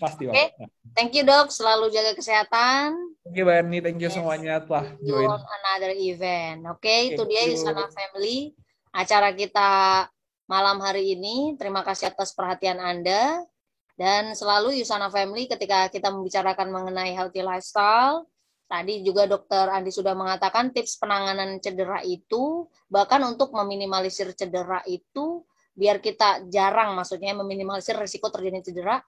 Pasti Oke, okay. thank you dok, selalu jaga kesehatan. Thank you Mbak thank you yes. semuanya telah join. another event, oke okay, itu dia Yusana Family acara kita malam hari ini. Terima kasih atas perhatian Anda dan selalu Yusana Family ketika kita membicarakan mengenai healthy lifestyle Tadi juga dokter Andi sudah mengatakan tips penanganan cedera itu bahkan untuk meminimalisir cedera itu biar kita jarang maksudnya meminimalisir risiko terjadi cedera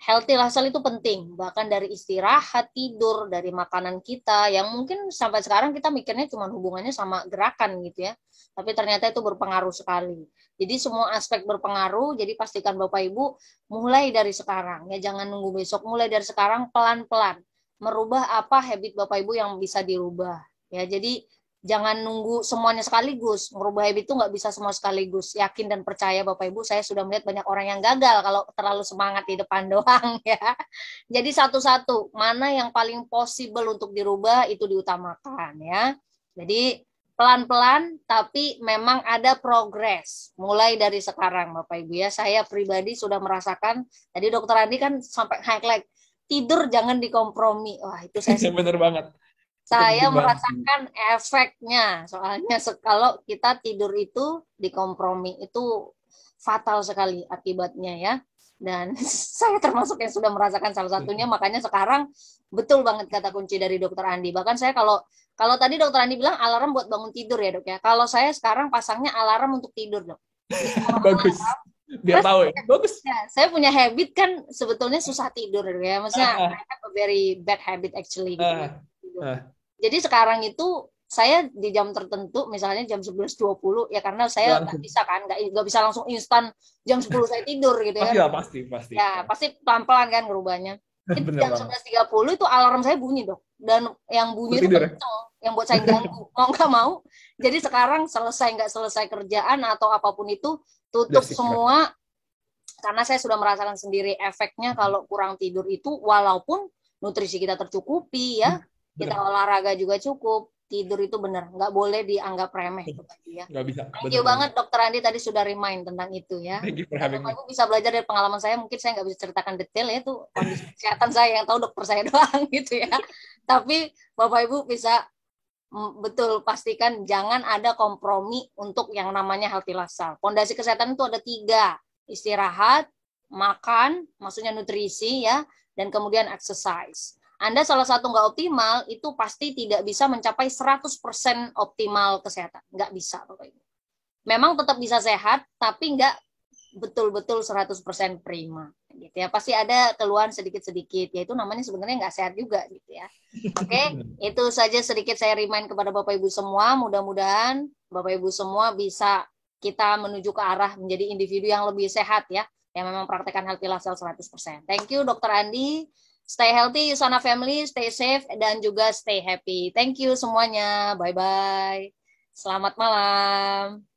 healthy lifestyle itu penting bahkan dari istirahat tidur dari makanan kita yang mungkin sampai sekarang kita mikirnya cuma hubungannya sama gerakan gitu ya tapi ternyata itu berpengaruh sekali jadi semua aspek berpengaruh jadi pastikan bapak ibu mulai dari sekarang ya jangan nunggu besok mulai dari sekarang pelan pelan merubah apa habit Bapak Ibu yang bisa dirubah. Ya, jadi jangan nunggu semuanya sekaligus. Merubah habit itu nggak bisa semua sekaligus. Yakin dan percaya Bapak Ibu, saya sudah melihat banyak orang yang gagal kalau terlalu semangat di depan doang ya. Jadi satu-satu, mana yang paling possible untuk dirubah itu diutamakan ya. Jadi pelan-pelan tapi memang ada progres mulai dari sekarang Bapak Ibu ya saya pribadi sudah merasakan jadi dokter Andi kan sampai highlight tidur jangan dikompromi. Wah, itu saya benar banget. Saya merasakan banget. efeknya. Soalnya kalau kita tidur itu dikompromi itu fatal sekali akibatnya ya. Dan saya termasuk yang sudah merasakan salah satunya makanya sekarang betul banget kata kunci dari dokter Andi. Bahkan saya kalau kalau tadi dokter Andi bilang alarm buat bangun tidur ya, Dok ya. Kalau saya sekarang pasangnya alarm untuk tidur, Dok. Bagus. Alarm, biar tahu ya. bagus ya, saya punya habit kan sebetulnya susah tidur ya maksudnya uh, uh. I have a very bad habit actually ah, gitu. uh, uh. jadi sekarang itu saya di jam tertentu misalnya jam 11.20 ya karena saya ya nggak bisa kan nggak bisa langsung instan jam 10 saya tidur gitu ya. ya pasti pasti ya pasti pelan-pelan kan Jam itu jam 11.30 itu alarm saya bunyi dok dan yang bunyi itu ya? kenceng ya? yang buat saya ganggu mau nggak mau jadi sekarang selesai nggak selesai kerjaan atau apapun itu tutup semua karena saya sudah merasakan sendiri efeknya hmm. kalau kurang tidur itu walaupun nutrisi kita tercukupi ya hmm, kita olahraga juga cukup tidur itu benar nggak boleh dianggap remeh itu ya nggak bisa thank you bener. banget dokter Andi tadi sudah remind tentang itu ya thank you for having bisa belajar dari pengalaman saya mungkin saya nggak bisa ceritakan detail ya itu kondisi kesehatan saya yang tahu dokter saya doang gitu ya tapi bapak ibu bisa Hmm, betul pastikan jangan ada kompromi untuk yang namanya healthy lifestyle. Pondasi kesehatan itu ada tiga, istirahat, makan, maksudnya nutrisi ya, dan kemudian exercise. Anda salah satu nggak optimal, itu pasti tidak bisa mencapai 100% optimal kesehatan. Nggak bisa, Memang tetap bisa sehat, tapi nggak betul-betul 100% prima gitu ya pasti ada keluhan sedikit-sedikit yaitu namanya sebenarnya nggak sehat juga gitu ya oke okay? itu saja sedikit saya remind kepada bapak ibu semua mudah-mudahan bapak ibu semua bisa kita menuju ke arah menjadi individu yang lebih sehat ya yang memang praktekkan healthy lifestyle 100% thank you dokter Andi stay healthy Yusana family stay safe dan juga stay happy thank you semuanya bye bye selamat malam